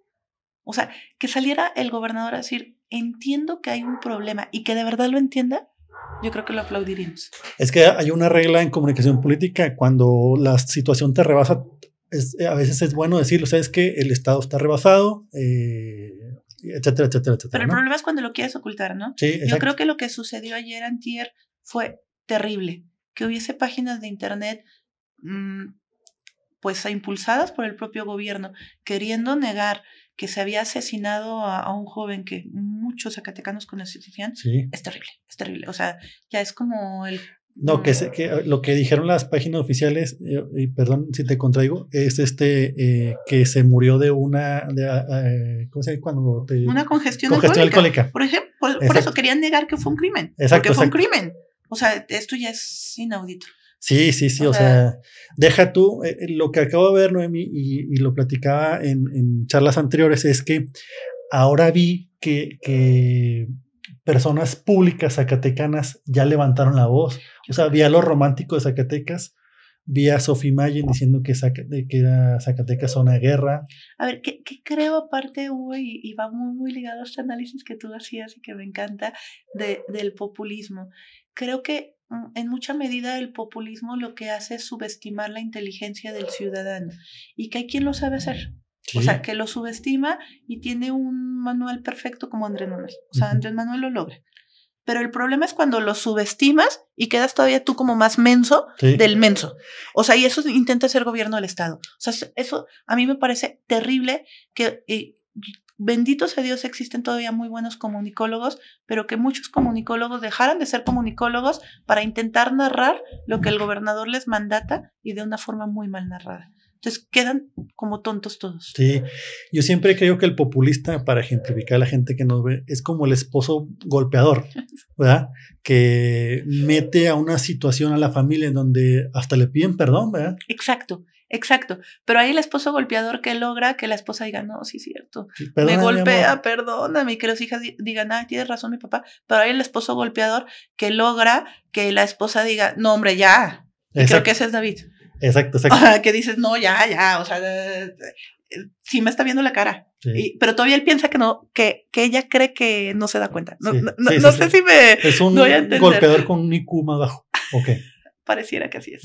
O sea, que saliera el gobernador a decir, entiendo que hay un problema y que de verdad lo entienda, yo creo que lo aplaudiríamos. Es que hay una regla en comunicación política, cuando la situación te rebasa, a veces es bueno decirlo, sabes que el Estado está rebasado, eh, etcétera, etcétera, etcétera. Pero el problema es cuando lo quieres ocultar, ¿no? Sí, Yo creo que lo que sucedió ayer antier fue terrible, que hubiese páginas de internet mm, pues impulsadas por el propio gobierno, queriendo negar que se había asesinado a, un joven que muchos zacatecanos conocían, es terrible, es terrible. O sea, ya es como el... No, que, lo que dijeron las páginas oficiales, eh, y perdón si te contraigo, es este eh, que se murió de una, ah, eh, ¿cómo se dice cuando te, Una congestión, alcohólica, Por ejemplo, por, eso querían negar que fue un crimen. Exacto. Que fue un crimen. O sea, esto ya es inaudito. Sí, sí, sí, o, sea, deja tú, eh, eh, lo que acabo de ver, Noemi, y, lo platicaba en, charlas anteriores, es que ahora vi que, que personas públicas zacatecanas ya levantaron la voz. O sea, vi a los románticos de Zacatecas, vi a Sophie Mayen diciendo que, Zacatecas que era guerra. A ver, ¿qué, creo aparte Hugo, y, va muy, muy ligado a este análisis que tú hacías y que me encanta del populismo? Creo que en mucha medida el populismo lo que hace es subestimar la inteligencia del ciudadano y que hay quien lo sabe hacer. O sea, que lo subestima y tiene un manual perfecto como Andrés Manuel. O sea, Andrés Manuel lo logra. Pero el problema es cuando lo subestimas y quedas todavía tú como más menso del menso. O sea, y eso intenta ser gobierno del Estado. O sea, eso a mí me parece terrible que eh, bendito sea Dios, existen todavía muy buenos comunicólogos, pero que muchos comunicólogos dejaran de ser comunicólogos para intentar narrar lo que el gobernador les mandata y de una forma muy mal narrada. Entonces quedan como tontos todos. Sí, yo siempre creo que el populista, para ejemplificar a la gente que nos ve, es como el esposo golpeador, [LAUGHS] ¿verdad? Que mete a una situación a la familia en donde hasta le piden perdón, ¿verdad? Exacto. Exacto. Pero ahí el esposo golpeador que logra que la esposa diga, no, sí es cierto. me golpea, perdóname. Y que los hijas digan, ah, tienes razón mi papá. Pero ahí el esposo golpeador que logra que la esposa diga, no, hombre, ya. Y creo que ese es David. Exacto, [LAUGHS] exacto. que dices, no, ya, ya. O sea, eh, sí me está viendo la cara. pero todavía él piensa que no, que, que, ella cree que no se da cuenta. No, sé si me. Es un golpeador con un IQ más bajo. Ok pareciera que así es.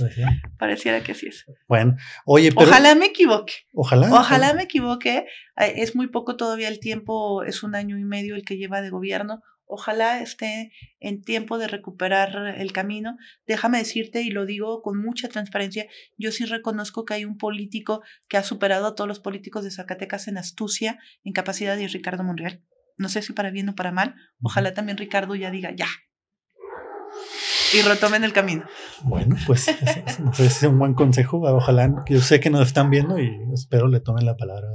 Pareciera que así es. Bueno, oye, pero... Ojalá me equivoque. Ojalá. Ojalá me equivoque. Es muy poco todavía el tiempo, es un año y medio el que lleva de gobierno. Ojalá esté en tiempo de recuperar el camino. Déjame decirte, y lo digo con mucha transparencia, yo sí reconozco que hay un político que ha superado a todos los políticos de Zacatecas en astucia, en capacidad, y es Ricardo Monreal. No sé si para bien o para mal. Ojalá también Ricardo ya diga, ya, y retomen el camino. Bueno, pues no es un buen consejo. Ojalá, yo sé que nos están viendo y espero le tomen la palabra.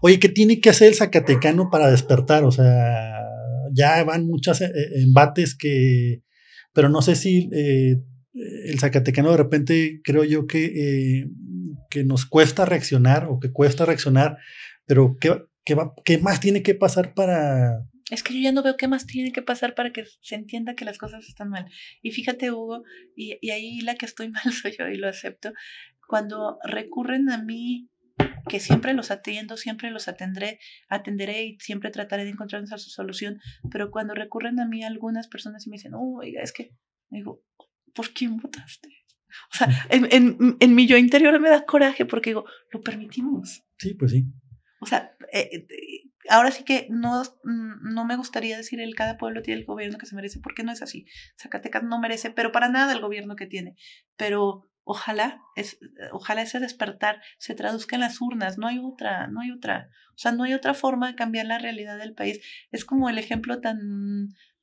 Oye, ¿qué tiene que hacer el Zacatecano para despertar? O sea, ya van muchos eh, eh, embates que, pero no sé si eh, el Zacatecano de repente creo yo que, que nos cuesta reaccionar o que cuesta reaccionar, pero ¿qué, qué más tiene que pasar para es que yo ya no veo qué más tiene que pasar para que se entienda que las cosas están mal. Y fíjate, Hugo, y, y ahí la que estoy [LAUGHS] mal soy yo y lo acepto, cuando recurren a mí que siempre los atiendo, siempre los atendré, atenderé y siempre trataré de encontrar su solución, pero cuando recurren a mí algunas personas y me dicen, oh, oiga, es que, digo, ¿por quién votaste? O sea, [LAUGHS] en, en, mi yo interior me da coraje porque digo, lo permitimos. Sí, pues sí. O sea, eh, eh, ahora sí que no, mm, no me gustaría decir el cada pueblo tiene el gobierno que se merece, porque no es así. Zacatecas no merece, pero para nada el gobierno que tiene. Pero ojalá, es, ojalá ese despertar se traduzca en las urnas, no hay otra, no hay otra. O sea, no hay otra forma de cambiar la realidad del país. Es como el ejemplo tan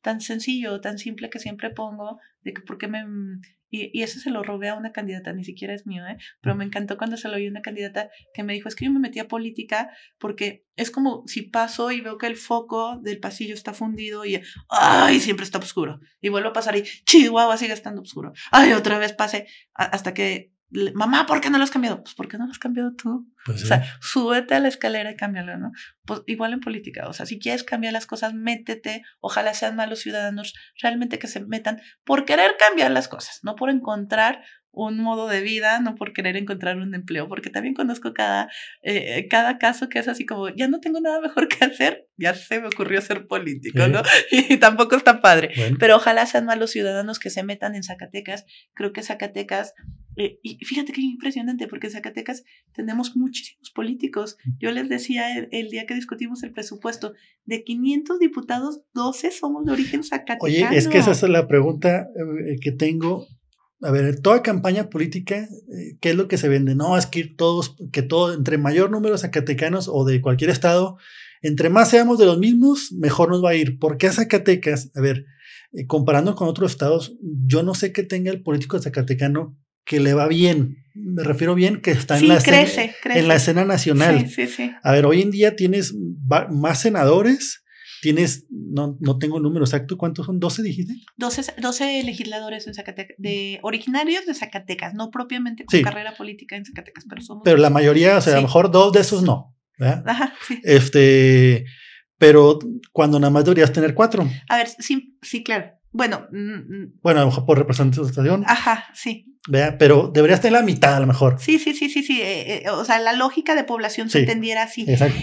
tan sencillo, tan simple que siempre pongo, de que por qué me mm, y, eso se lo robé a una candidata, ni siquiera es mío, ¿eh? pero me encantó cuando se lo oí a una candidata que me dijo, es que yo me metí a política porque es como si paso y veo que el foco del pasillo está fundido y, ay, siempre está oscuro. Y vuelvo a pasar y, chihuahua, sigue estando oscuro. Ay, otra vez pase hasta que mamá, ¿por qué no lo has cambiado? Pues, ¿por qué no lo has cambiado tú? Pues o sea, súbete a la escalera y cámbialo, ¿no? Pues igual en política, o sea, si quieres cambiar las cosas, métete, ojalá sean malos ciudadanos realmente que se metan por querer cambiar las cosas, no por encontrar un modo de vida, no por querer encontrar un empleo, porque también conozco cada, eh, eh, cada caso que es así como, ya no tengo nada mejor que hacer, ya se me ocurrió ser político, ¿no? [LAUGHS] Y, tampoco está padre, pero ojalá sean malos ciudadanos que se metan en Zacatecas. Creo que Zacatecas eh, y fíjate qué impresionante, porque en Zacatecas tenemos muchísimos políticos. Yo les decía el, día que discutimos el presupuesto, de 500 diputados, 12 somos de origen zacatecano. Oye, es que esa es la pregunta eh, que tengo. A ver, toda campaña política, eh, ¿qué es lo que se vende? No, es que todos, que todo, entre mayor número de zacatecanos o de cualquier estado, entre más seamos de los mismos, mejor nos va a ir. porque qué a Zacatecas? A ver, comparando con otros estados, yo no sé qué tenga el político zacatecano que le va bien. Me refiero bien que está en, la escena, en la escena nacional. Sí, sí, sí. A ver, hoy en día tienes más senadores, tienes, no, no tengo el número exacto, ¿cuántos son? ¿12 dijiste? 12, 12 legisladores de, originarios de Zacatecas, no propiamente con carrera política en Zacatecas, pero somos. Pero la mayoría, o sea, a lo mejor dos de esos no. Ajá, sí. Este, pero cuando nada más deberías tener cuatro. A ver, sí, sí, claro. Bueno, mm, mm. bueno, a lo mejor por representación. Ajá, sí. Vea, Pero deberías tener la mitad a lo mejor. Sí, sí, sí, sí, sí. Eh, eh, o sea, la lógica de población se entendiera así. Exacto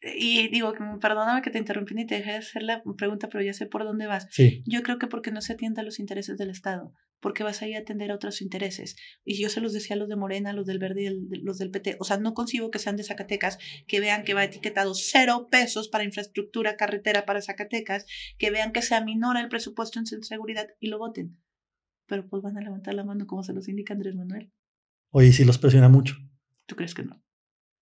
y digo, mm, perdóname que te interrumpí y te dejé de hacer la pregunta, pero ya sé por dónde vas. Yo creo que porque no se atienda a los intereses del Estado, porque vas a a atender a otros intereses. Y yo se los decía a los de Morena, los del Verde y los del PT. O sea, no consigo que sean de Zacatecas, que vean que va etiquetado cero pesos para infraestructura carretera para Zacatecas, que vean que se aminora el presupuesto en seguridad y lo voten. Pero pues van a levantar la mano como se los indica Andrés Manuel. Oye, si los presiona mucho. ¿Tú crees que no?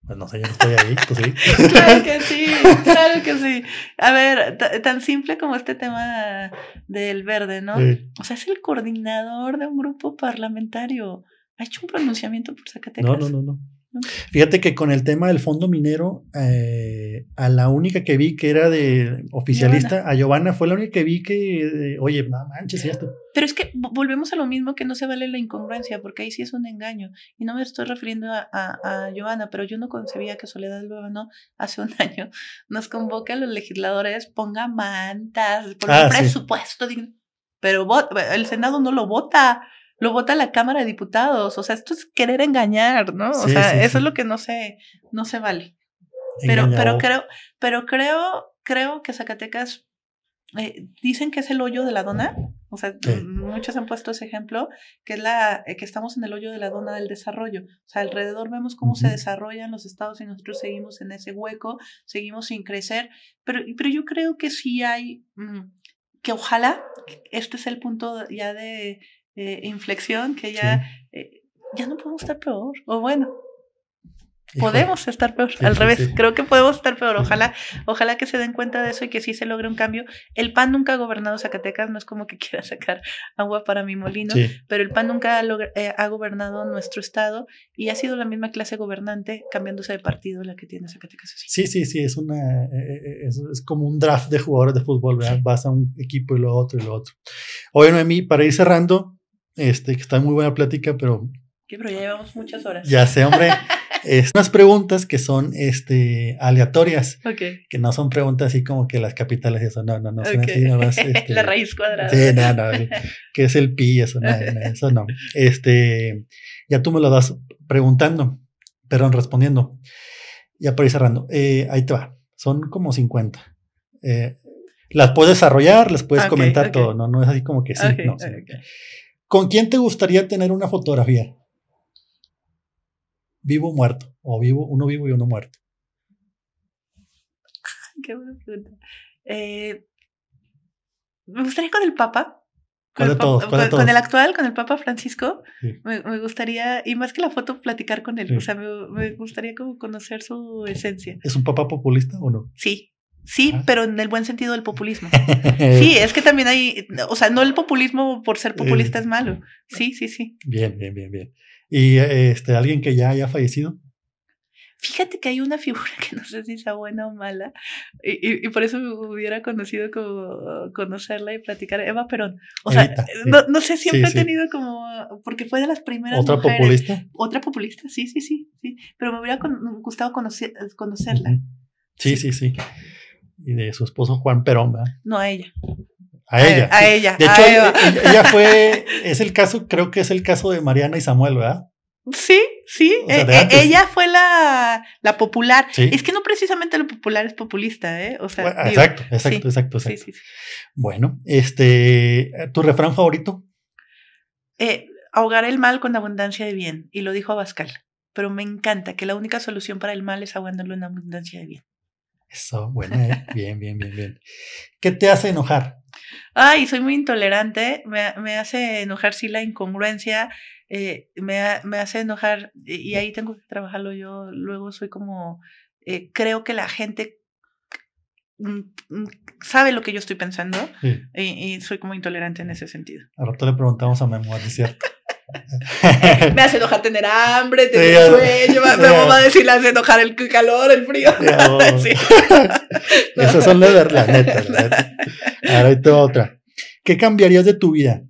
Pues no sé, yo no estoy ahí, pues sí. [LAUGHS] claro que sí, claro que sí. A ver, tan simple como este tema del verde, ¿no? O sea, es el coordinador de un grupo parlamentario. Ha hecho un pronunciamiento por Zacatecas. No, no, no, no. Fíjate que con el tema del fondo minero, eh, a la única que vi que era de oficialista, a Giovanna, fue la única que vi que, eh, oye, no manches, está. Pero es que volvemos a lo mismo que no se vale la incongruencia, porque ahí sí es un engaño. Y no me estoy refiriendo a, a, Giovanna, pero yo no concebía que Soledad Luevano hace un [LAUGHS] año nos convoque a los legisladores, ponga mantas, ponga ah, presupuesto Pero el Senado no lo vota lo vota la Cámara de Diputados. O sea, esto es querer engañar, ¿no? o sea, eso es lo que no se, no se vale. Pero, pero creo, pero creo, creo que Zacatecas eh, dicen que es el hoyo de la dona. O sea, muchos han puesto ese ejemplo, que es la eh, que estamos en el hoyo de la dona del desarrollo. O sea, alrededor vemos cómo se desarrollan los estados y nosotros seguimos en ese hueco, seguimos sin crecer. Pero, pero yo creo que sí hay, mm, que ojalá este es el punto ya de eh, inflexión que ya, eh, ya no podemos estar peor. O bueno, podemos estar peor. Al revés, creo que podemos estar peor. Ojalá, ojalá que se den cuenta de eso y que sí se logre un cambio. El PAN nunca ha gobernado Zacatecas, no es como que [LAUGHS] quiera sacar agua para mi molino, pero el PAN nunca eh, ha, gobernado nuestro estado y ha sido la misma clase gobernante cambiándose de partido la que tiene Zacatecas. Sí, sí, sí, es, una, es, como un draft de jugadores de fútbol, Vas a un equipo y lo otro y lo otro. Oye, Noemí, para ir cerrando, este, que está muy buena plática, pero. ¿Qué? pero ya llevamos muchas horas. Ya sé, hombre. [LAUGHS] es unas preguntas que son este, aleatorias. Okay. Que no son preguntas así como que las capitales y eso. No, no, no. [LAUGHS] La este, raíz cuadrada. Sí, no, no. que es el pi, eso no, eso no. Este, ya tú me lo vas preguntando, perdón, respondiendo. Ya para ir cerrando. Eh, ahí te va. Son como 50. Eh, las puedes desarrollar, las puedes comentar todo, ¿no? No es así como que sí. no, ¿Con quién te gustaría tener una fotografía? Vivo o muerto. O vivo, uno vivo y uno muerto. Qué buena pregunta. Eh, me gustaría con el Papa. Con, el, actual, con el Papa Francisco. Me, gustaría, y más que la foto, platicar con él. O sea, me, gustaría como conocer su esencia. ¿Es un Papa populista o no? Sí, Sí, pero en el buen sentido del populismo. [LAUGHS] Sí, es que también hay, o sea, no el populismo por ser populista eh, es malo. Eh, sí, sí, sí. Bien, bien, bien, bien. ¿Y este, alguien que ya haya fallecido? Fíjate que hay una figura [LAUGHS] que no sé si sea buena o mala, y, por eso me hubiera conocido como conocerla y platicar. Eva Perón. O sea, no, sé, siempre he tenido como. Porque fue de las primeras. ¿Otra populista? Otra populista, sí, sí, sí. sí. Pero me hubiera gustado conocerla. Sí, sí, sí y de su esposo Juan Perón, ¿verdad? No, a ella. A, ella. A, ella. De hecho, e, e, ella, fue, es el caso, creo que es el caso de Mariana y Samuel, ¿verdad? Sí, sí. Eh, eh, ella fue la, la popular. Es que no precisamente lo popular es populista, ¿eh? O sea, exacto, exacto, exacto, Bueno, este, ¿tu refrán favorito? Eh, ahogar el mal con abundancia de bien, y lo dijo Abascal, pero me encanta que la única solución para el mal es ahogándolo en abundancia de bien. Eso, bueno, ¿eh? bien, bien, bien, bien. ¿Qué te hace enojar? Ay, soy muy intolerante, me, me hace enojar sí la incongruencia, eh, me, hace enojar y ahí tengo que trabajarlo yo, luego soy como, eh, creo que la gente mm, mm, sabe lo que yo estoy pensando y, soy como intolerante en ese sentido. Ahora le preguntamos a Memo, ¿es cierto? [LAUGHS] me hace enojar tener hambre, tener sueño, me, va a decir, le hace enojar el calor, el frío. [LAUGHS] sí. [LAUGHS] Esas son las, de la neta. Ahora hay toda otra. ¿Qué cambiarías de tu vida?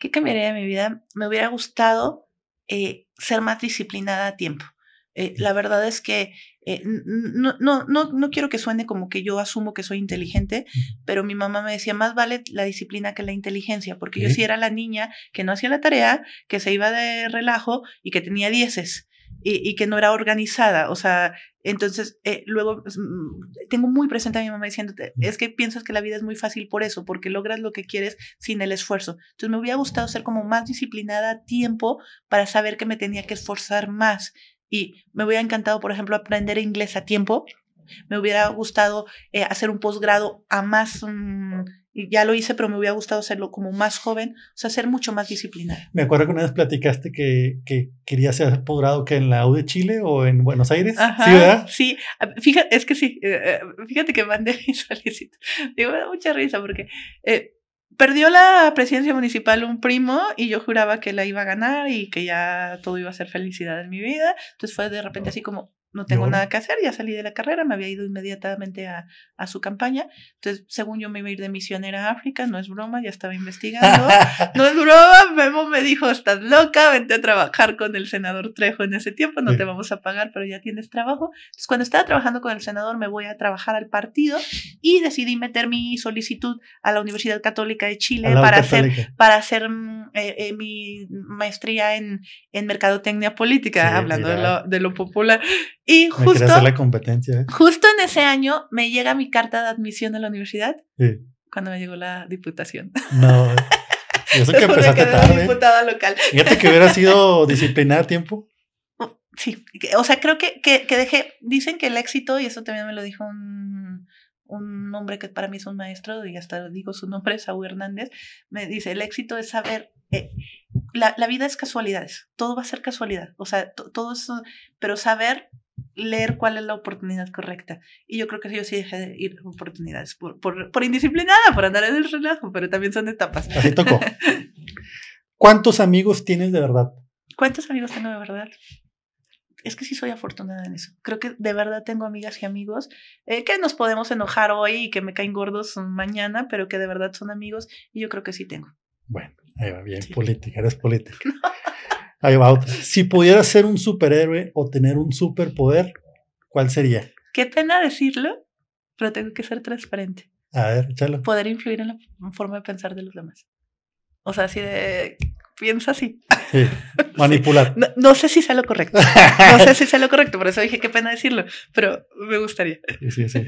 ¿Qué cambiaría de mi vida? Me hubiera gustado eh, ser más disciplinada a tiempo. Eh, la verdad es que eh, no, no, no, no, quiero que suene como que yo asumo que soy inteligente, pero mi mamá me decía, más vale la disciplina que la inteligencia, porque yo sí era la niña que no hacía la tarea, que se iba de relajo y que tenía dieces. Y, que no era organizada. O sea, entonces, eh, luego pues, mm, tengo muy presente a mi mamá diciéndote, es que piensas que la vida es muy fácil por eso, porque logras lo que quieres sin el esfuerzo. Entonces, me hubiera gustado ser como más disciplinada a tiempo para saber que me tenía que esforzar más y me hubiera encantado, por ejemplo, aprender inglés a tiempo. Me hubiera gustado eh, hacer un posgrado a más... Mm, ya lo hice, pero me hubiera gustado hacerlo como más joven, o sea, ser mucho más disciplinada. Me acuerdo que una vez platicaste que, que querías hacer posgrado que en la U de Chile o en Buenos Aires. sí, ¿verdad? Sí, ah, fíjate, es que sí, eh, eh, fíjate que mandé [LAUGHS] mi solicitud. Digo, me da mucha risa porque Perdió la presidencia municipal un primo y yo juraba que la iba a ganar y que ya todo iba a ser felicidad en mi vida. Entonces fue de repente oh. así como, no tengo nada que hacer, ya salí de la carrera, me había ido inmediatamente a, a, su campaña. Entonces, según yo me iba a ir de misionera a África, no es broma, ya estaba investigando. [LAUGHS] no es broma, Memo me dijo, estás loca, vente a trabajar con el senador Trejo en ese tiempo, no te vamos a pagar, pero ya tienes trabajo. Entonces, cuando estaba trabajando con el senador, me voy a trabajar al partido y decidí meter mi solicitud a la Universidad Católica de Chile para hacer, para mm, hacer eh, eh, mi maestría en, en mercadotecnia política, hablando de lo, de lo popular. Y justo, ¿eh? justo en ese año me llega mi carta de admisión a la universidad cuando me llegó la diputación. No, y eso [LAUGHS] que empezaste tarde. Diputada Fíjate que hubiera sido [LAUGHS] disciplinar tiempo. Sí, o sea, creo que, que, dejé, dicen que el éxito, y eso también me lo dijo un, un hombre que para mí es un maestro, y hasta digo su nombre, Saúl Hernández, me dice, el éxito es saber, eh, la, vida es casualidades, todo va a ser casualidad, o sea, todo eso pero saber leer cuál es la oportunidad correcta. Y yo creo que yo sí dejé de ir oportunidades por, por, por, indisciplinada, por andar en el relajo, pero también son etapas. Así tocó. ¿Cuántos amigos tienes de verdad? ¿Cuántos amigos tengo de verdad? Es que sí soy afortunada en eso. Creo que de verdad tengo amigas y amigos eh, que nos podemos enojar hoy y que me caen gordos mañana, pero que de verdad son amigos y yo creo que sí tengo. Bueno, ahí va bien, política, eres política. No. [LAUGHS] Si pudiera ser un superhéroe o tener un superpoder, ¿cuál sería? Qué pena decirlo, pero tengo que ser transparente. A ver, échalo. Poder influir en la forma de pensar de los demás. O sea, así de piensa así. Sí, [LAUGHS] manipular. No, sé si sea lo correcto. No sé si sea lo correcto, por eso dije qué pena decirlo, pero me gustaría. Sí, sí,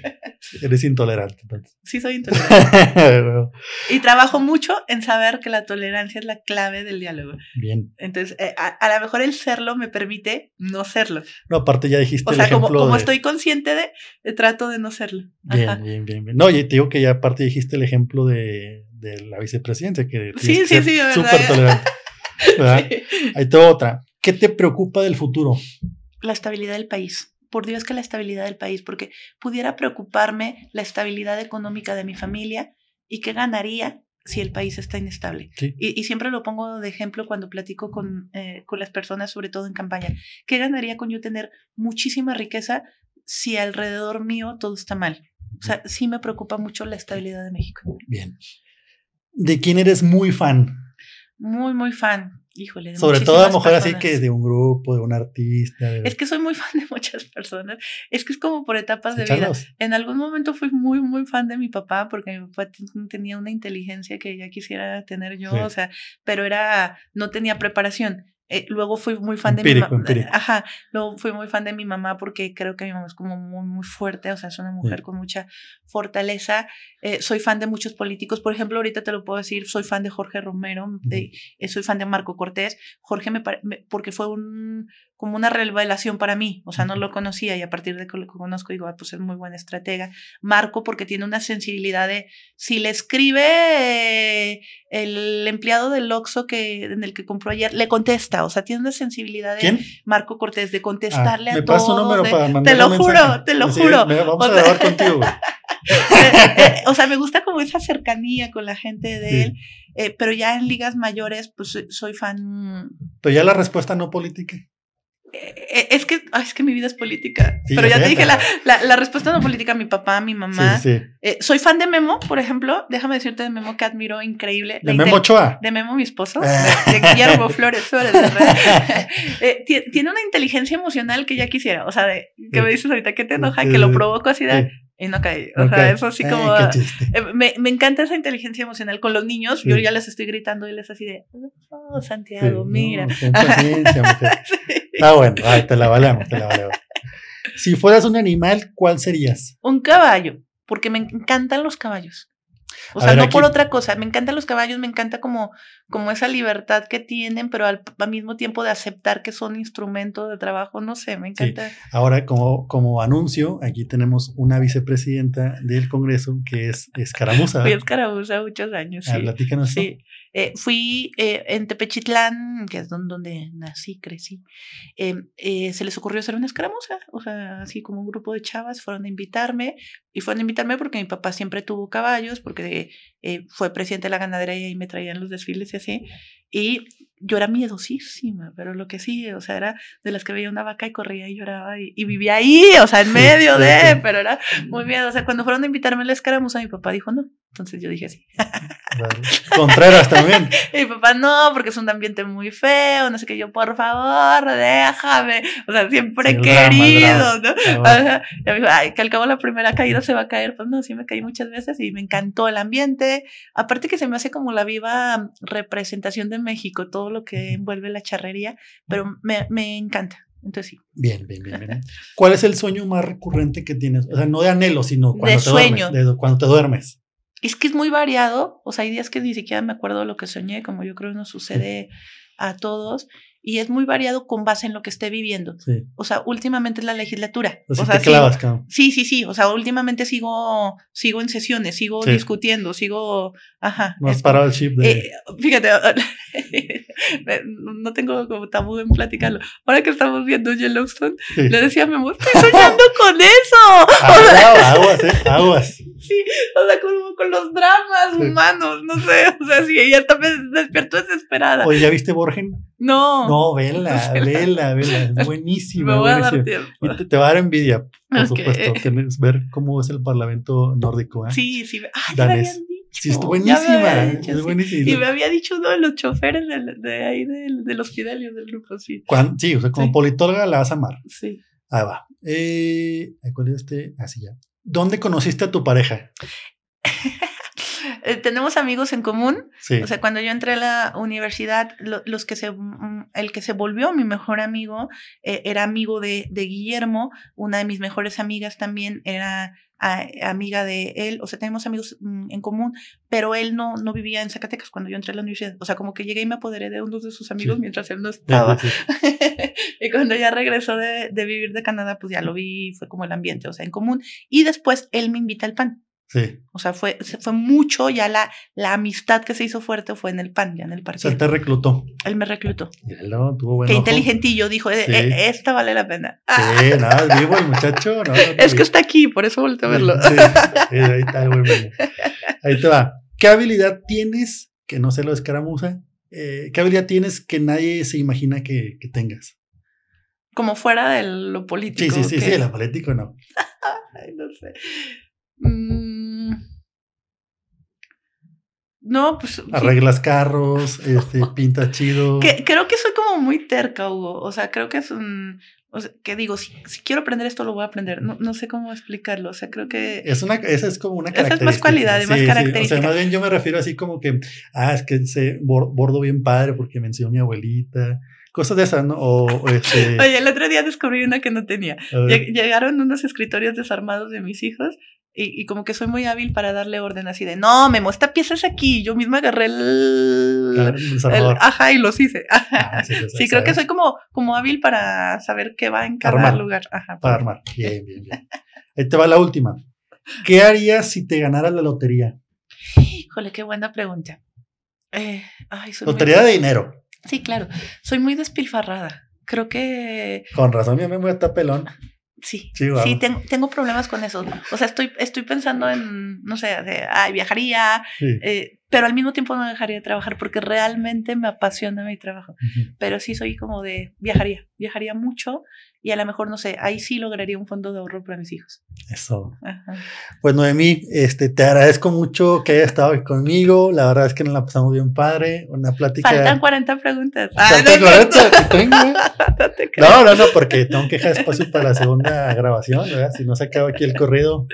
Eres intolerante. Sí, soy [LAUGHS] intolerante. y trabajo mucho en saber que la tolerancia es la clave del diálogo. Bien. Entonces, eh, a, lo mejor el serlo me permite no serlo. No, aparte ya dijiste. O sea, como, estoy consciente de, eh, trato de no serlo. Bien, bien, bien, No, y te digo que ya aparte dijiste el ejemplo de, la vicepresidencia, que sí, sí, sí, súper tolerante hay toda otra. ¿Qué te preocupa del futuro? La estabilidad del país. Por Dios que la estabilidad del país, porque pudiera preocuparme la estabilidad económica de mi familia y qué ganaría si el país está inestable. Y, siempre lo pongo de ejemplo cuando platico con, eh, con las personas, sobre todo en campaña. ¿Qué ganaría con yo tener muchísima riqueza si alrededor mío todo está mal? O sea, sí me preocupa mucho la estabilidad de México. Bien. ¿De quién eres muy fan? Muy, muy fan. Híjole. Sobre todo a lo mejor así que de un grupo, de un artista. Es que soy muy [LAUGHS] fan de muchas personas. Es que es como por etapas de vida. En algún momento fui muy, muy fan de mi papá porque mi papá tenía una inteligencia que ya quisiera tener yo, o sea, pero era, no tenía preparación. Eh, luego fui muy fan de mi mamá. Ajá, fui muy fan de mi mamá porque creo que mi mamá es como muy, muy fuerte, o sea, es una mujer con mucha fortaleza. Eh, soy fan de muchos políticos, por ejemplo, ahorita te lo puedo decir, soy fan de Jorge Romero, eh, soy fan de Marco Cortés. Jorge me, me porque fue un como una revelación para mí, o sea, no lo conocía y a partir de que lo conozco digo, ah, pues es muy buena estratega. Marco porque tiene una sensibilidad de, si le escribe eh, el empleado del Oxo que, en el que compró ayer, le contesta, o sea, tiene una sensibilidad de Marco Cortés, de contestarle ah, a todo. te lo juro, te lo juro. vamos a grabar [LAUGHS] contigo. [LAUGHS] o sea, me gusta como esa cercanía con la gente de él, eh, pero ya en ligas mayores, pues soy fan. Pero ya la respuesta no política. E, e, es que, es que mi vida es política. pero ya te dije la, la, respuesta no política, mi papá, mi mamá. Eh, soy fan de Memo, por ejemplo. Déjame decirte de Memo que admiro increíble. De Memo Choa De Memo, mi esposo. Ah. de, Guillermo Flores [LAUGHS] [LAUGHS] eh, tiene una inteligencia emocional que ya quisiera. O sea, que me dices ahorita que te enoja, que lo provoco así de y no caí. O sea, eso sí como. Eh, me, encanta esa inteligencia emocional con los niños. Yo ya les estoy gritando y les así de. Oh, Santiago, mira. [LAUGHS] Ah, bueno, ah, te la valemos, te la valemos. si fueras un animal, ¿cuál serías? Un caballo, porque me encantan los caballos. O sea, no por otra cosa. Me encantan los caballos, me encanta como, como esa libertad que tienen, pero al, mismo tiempo de aceptar que son instrumentos de trabajo, no sé, me encanta. Ahora, como, como anuncio, aquí tenemos una vicepresidenta del Congreso que es Escaramuza. Fui Escaramuza muchos años. Ah, Platícanos. Sí. Eh, fui eh, en Tepechitlán, que es donde, nací, crecí. Em, eh, se les ocurrió hacer una escaramuza, o sea, así como un grupo de chavas fueron a invitarme. Y fueron a invitarme porque mi papá siempre tuvo caballos, porque fue presidente de la ganadería y me traían los desfiles y así. Y yo era miedosísima, pero lo que sí, o sea, era de las que veía una vaca y corría y lloraba y, y vivía ahí, o sea, en [LAUGHS] medio de, pero era muy mm. miedo. O sea, cuando fueron a invitarme a la escaramuza, mi papá dijo, no, entonces yo dije así. Contreras también. [LAUGHS] Y papá, no, porque es un ambiente muy feo, no sé qué, yo, por favor, déjame. O sea, siempre querido, ¿no? Ah, y me dijo, ay, que al cabo la primera caída se va a caer. Pues no, sí me caí muchas veces y me encantó el ambiente. Aparte que se me hace como la viva representación de México, todo lo que envuelve la charrería, pero me, encanta. Entonces sí. Bien, bien, bien, ¿Cuál es el sueño más recurrente que tienes? O sea, no de anhelo, sino cuando te cuando te duermes es que es muy variado, o sea, hay días que ni siquiera me acuerdo lo que soñé, como yo creo que nos sucede a todos, y es muy variado con base en lo que esté viviendo. O sea, últimamente es la legislatura. O, sea, sí, sí, sí, o sea, últimamente sigo sigo en sesiones, sigo discutiendo, sigo, ajá. No has parado el chip de... Eh, fíjate, [LAUGHS] [LAUGHS] Eh, no tengo como tabú en platicarlo. Ahora que estamos viendo Yellowstone, le decía a mi amor, estoy [LAUGHS] soñando con eso. Ah, aguas, ¿eh? Aguas. [LAUGHS] Sí, o sea, como con los dramas humanos, no sé. O sea, sí, ella también despertó desesperada. Oye, ¿ya viste Borgen? No. No, vela, vela, vela. Es buenísima. te, va a dar envidia, por supuesto, ver cómo es el parlamento nórdico. ¿eh? Sí, sí. Danés. Sí, [LAUGHS] es buenísima. buenísima. Y me había dicho uno de los choferes de, ahí, de, los del grupo, sí. Sí, o sea, como politóloga la vas a amar. Sí. Ahí va. Eh, Así este? ah, ya. ¿Dónde conociste a tu pareja? [LAUGHS] Eh, tenemos amigos en común. Sí. O sea, cuando yo entré a la universidad, los que se, mm, el que se volvió mi mejor amigo eh, era amigo de, Guillermo. Una de mis mejores amigas también era amiga de él, o sea, tenemos amigos mm, en común, pero él no, no vivía en Zacatecas cuando yo entré a la universidad. O sea, como que llegué y me apoderé de uno de sus amigos mientras él no estaba. [LAUGHS] [LAUGHS] y cuando ya regresó de, de, vivir de Canadá, pues ya lo vi, fue como el ambiente, o sea, en común. Y después él me invita al pan. Sí. O sea, fue, fue mucho, ya la, la amistad que se hizo fuerte fue en el PAN, ya en el partido. O sea, te reclutó. Él me reclutó. No, Qué inteligentillo, dijo, eh, eh, esta vale la pena. Sí, nada, vivo el muchacho. es que está aquí, por eso volví a verlo. ahí está, Ahí te va. ¿Qué habilidad tienes, que no sé lo escaramuza, eh, qué habilidad tienes que nadie se imagina que, tengas? Como fuera de lo político. Sí, sí, sí, de lo político no. [LAUGHS] no sé. Mm, no, pues. Arreglas carros, este, [LAUGHS] chido. creo que soy como muy terca, Hugo. O sea, creo que es un. O sea, que digo, si, quiero aprender esto, lo voy a aprender. No, sé cómo explicarlo. O sea, creo que. Es una, esa es como una característica. Esa es más cualidad, más característica. O sea, más bien yo me refiero así como que. Ah, es que se bordo bien padre porque me enseñó mi abuelita cosas de esas, ¿no? este... [LAUGHS] Oye, el otro día descubrí una que no tenía. Llegaron unos escritorios desarmados de mis hijos y, como que soy muy hábil para darle orden así de, no, Memo, esta pieza es aquí. Yo misma agarré el... ajá, y los hice. Ah, sí, creo que soy como, como hábil para saber qué va en cada lugar. para armar. Bien, bien, Ahí te va la última. ¿Qué harías si te ganara la lotería? Híjole, qué buena pregunta. Eh, lotería de dinero. Sí, claro. Soy muy despilfarrada. Creo que... Con razón, mi Memo está pelón. Sí, sí, tengo, problemas con eso. O sea, estoy, estoy pensando en, no sé, viajaría, eh, pero al mismo tiempo no dejaría de trabajar porque realmente me apasiona mi trabajo. Pero sí soy como de, viajaría, viajaría mucho y a lo mejor, no sé, ahí sí lograría un fondo de ahorro para mis hijos. Eso. Ajá. Pues Noemí, este, te agradezco mucho que hayas estado conmigo. La verdad es que nos la pasamos bien padre. Una plática. Faltan 40 preguntas. Faltan 40 que tengo. ¿eh? [LAUGHS] no, no, no, porque tengo que dejar espacio para la segunda grabación, ¿verdad? Si no se acaba aquí el corrido.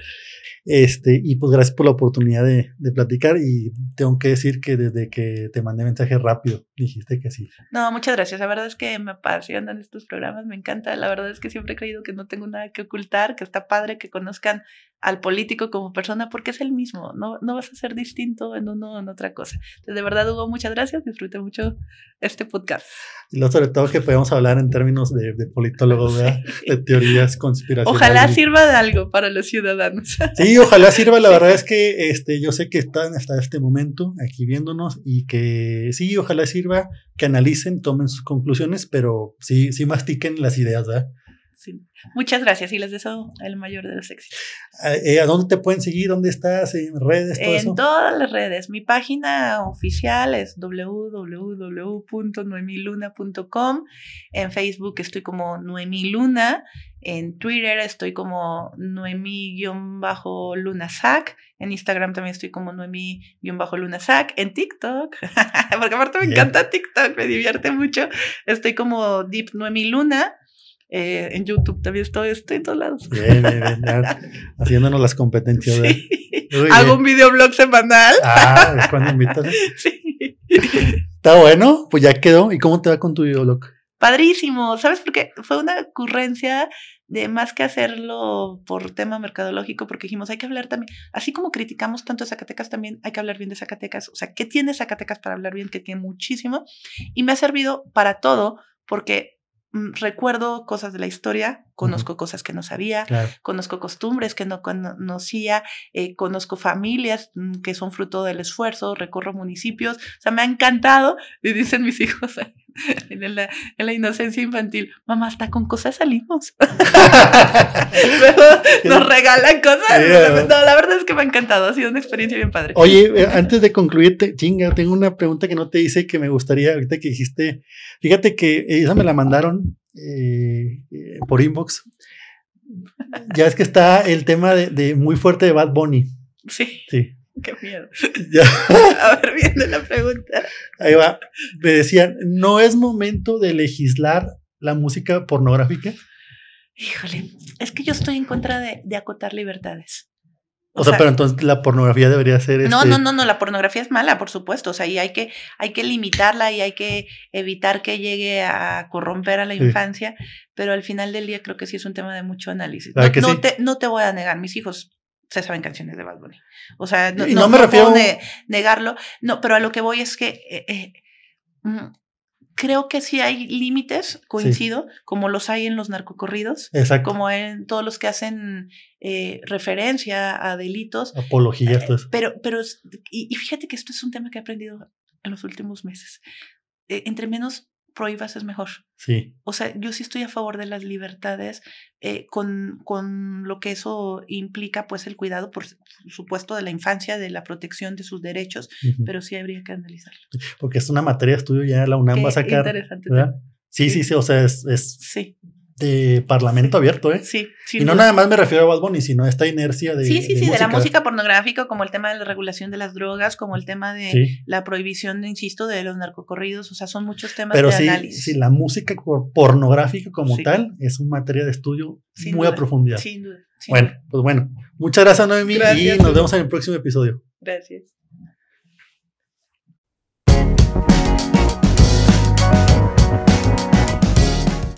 Este, y pues gracias por la oportunidad de, de platicar y tengo que decir que desde que te mandé mensaje rápido dijiste que sí. No, muchas gracias. La verdad es que me apasionan estos programas, me encanta. La verdad es que siempre he creído que no tengo nada que ocultar, que está padre que conozcan al político como persona porque es el mismo, no, no vas a ser distinto en uno o en otra cosa. Entonces, de verdad, Hugo, muchas gracias, disfruté mucho este podcast. Y lo sobre todo que podemos hablar en términos de, de politólogo, [LAUGHS] de teorías conspiracionales. Ojalá sirva de algo para los ciudadanos. [LAUGHS] Sí, ojalá sirva, la verdad es que este, yo sé que están hasta este momento aquí viéndonos y que sí, ojalá sirva que analicen, tomen sus conclusiones, pero sí, mastiquen las ideas, ¿verdad? Muchas gracias y les deseo el mayor de los éxitos. Eh, eh, ¿A, dónde te pueden seguir? ¿Dónde estás? ¿En redes? Todo en todas las redes. Mi página oficial es www.noemiluna.com. En Facebook estoy como Nuemiluna. En Twitter estoy como noemi luna Sac en Instagram también estoy como Noemi-Lunasac. En TikTok, [LAUGHS] porque aparte me encanta TikTok, me divierte mucho. Estoy como Deep Noemi Luna. Eh, en YouTube también estoy, estoy en todos lados. Bien, bien, [LAUGHS] Haciéndonos las competencias. Hago un videoblog semanal. Ah, cuando [LAUGHS] invitas. Está bueno, pues ya quedó. ¿Y cómo te va con tu videoblog? Padrísimo, ¿sabes? por qué? fue una ocurrencia de más que hacerlo por tema mercadológico, porque dijimos, hay que hablar también, así como criticamos tanto a Zacatecas, también hay que hablar bien de Zacatecas. O sea, ¿qué tiene Zacatecas para hablar bien? Que tiene muchísimo. Y me ha servido para todo, porque mm, recuerdo cosas de la historia, conozco cosas que no sabía, conozco costumbres que no conocía, eh, conozco familias mm, que son fruto del esfuerzo, recorro municipios, o sea, me ha encantado, y dicen mis [LAUGHS] hijos, [LAUGHS] en, la, inocencia infantil, mamá, está con cosas salimos. [LAUGHS] [LAUGHS] nos regalan cosas. No, la verdad es que me ha encantado, ha sido una experiencia bien padre. Oye, eh, antes de concluir, chinga, tengo una pregunta que no te hice que me gustaría, ahorita que dijiste, fíjate que esa me la mandaron eh, eh, por inbox. Ya es que está el tema de, muy fuerte de Bad Bunny. Sí. Sí. [LAUGHS] Qué miedo. [LAUGHS] [LAUGHS] A ver, viendo la pregunta. Ahí va. Me decían, ¿no es momento de legislar la música pornográfica? Híjole, es que yo estoy en contra de, acotar libertades. O, sea, pero entonces la pornografía debería ser. No, este no, no, no, la pornografía es mala, por supuesto. O sea, y hay que, hay que limitarla y hay que evitar que llegue a corromper a la infancia. Pero al final del día creo que sí es un tema de mucho análisis. no te voy a negar, mis hijos se saben canciones de Bad Bunny. O sea, no, no, me refiero... a negarlo. No, pero a lo que voy es que eh, eh, mm, creo que sí hay límites, coincido, como los hay en los narcocorridos, Exacto. como en todos los que hacen eh, referencia a delitos. Apologías. pero, pero, y, fíjate que esto es un tema que he aprendido en los últimos meses. entre menos prohíbas es mejor. Sí. O sea, yo sí estoy a favor de las libertades eh, con, con, lo que eso implica, pues el cuidado, por supuesto, de la infancia, de la protección de sus derechos, pero sí habría que analizarlo. Porque es una materia de estudio, ya la UNAM va a sacar. Sí, sí, sí, o sea, es, es sí de Parlamento Abierto, ¿eh? Sí, Y no nada más me refiero a Bad Bunny, sino a esta inercia de. Sí, sí, sí, de la música pornográfica, como el tema de la regulación de las drogas, como el tema de la prohibición, insisto, de los narcocorridos, o sea, son muchos temas Pero de sí, análisis. Sí, la música pornográfica como tal es un materia de estudio muy a profundidad. Sin duda. bueno, pues bueno, muchas gracias, Noemí, y nos vemos en el próximo episodio. Gracias.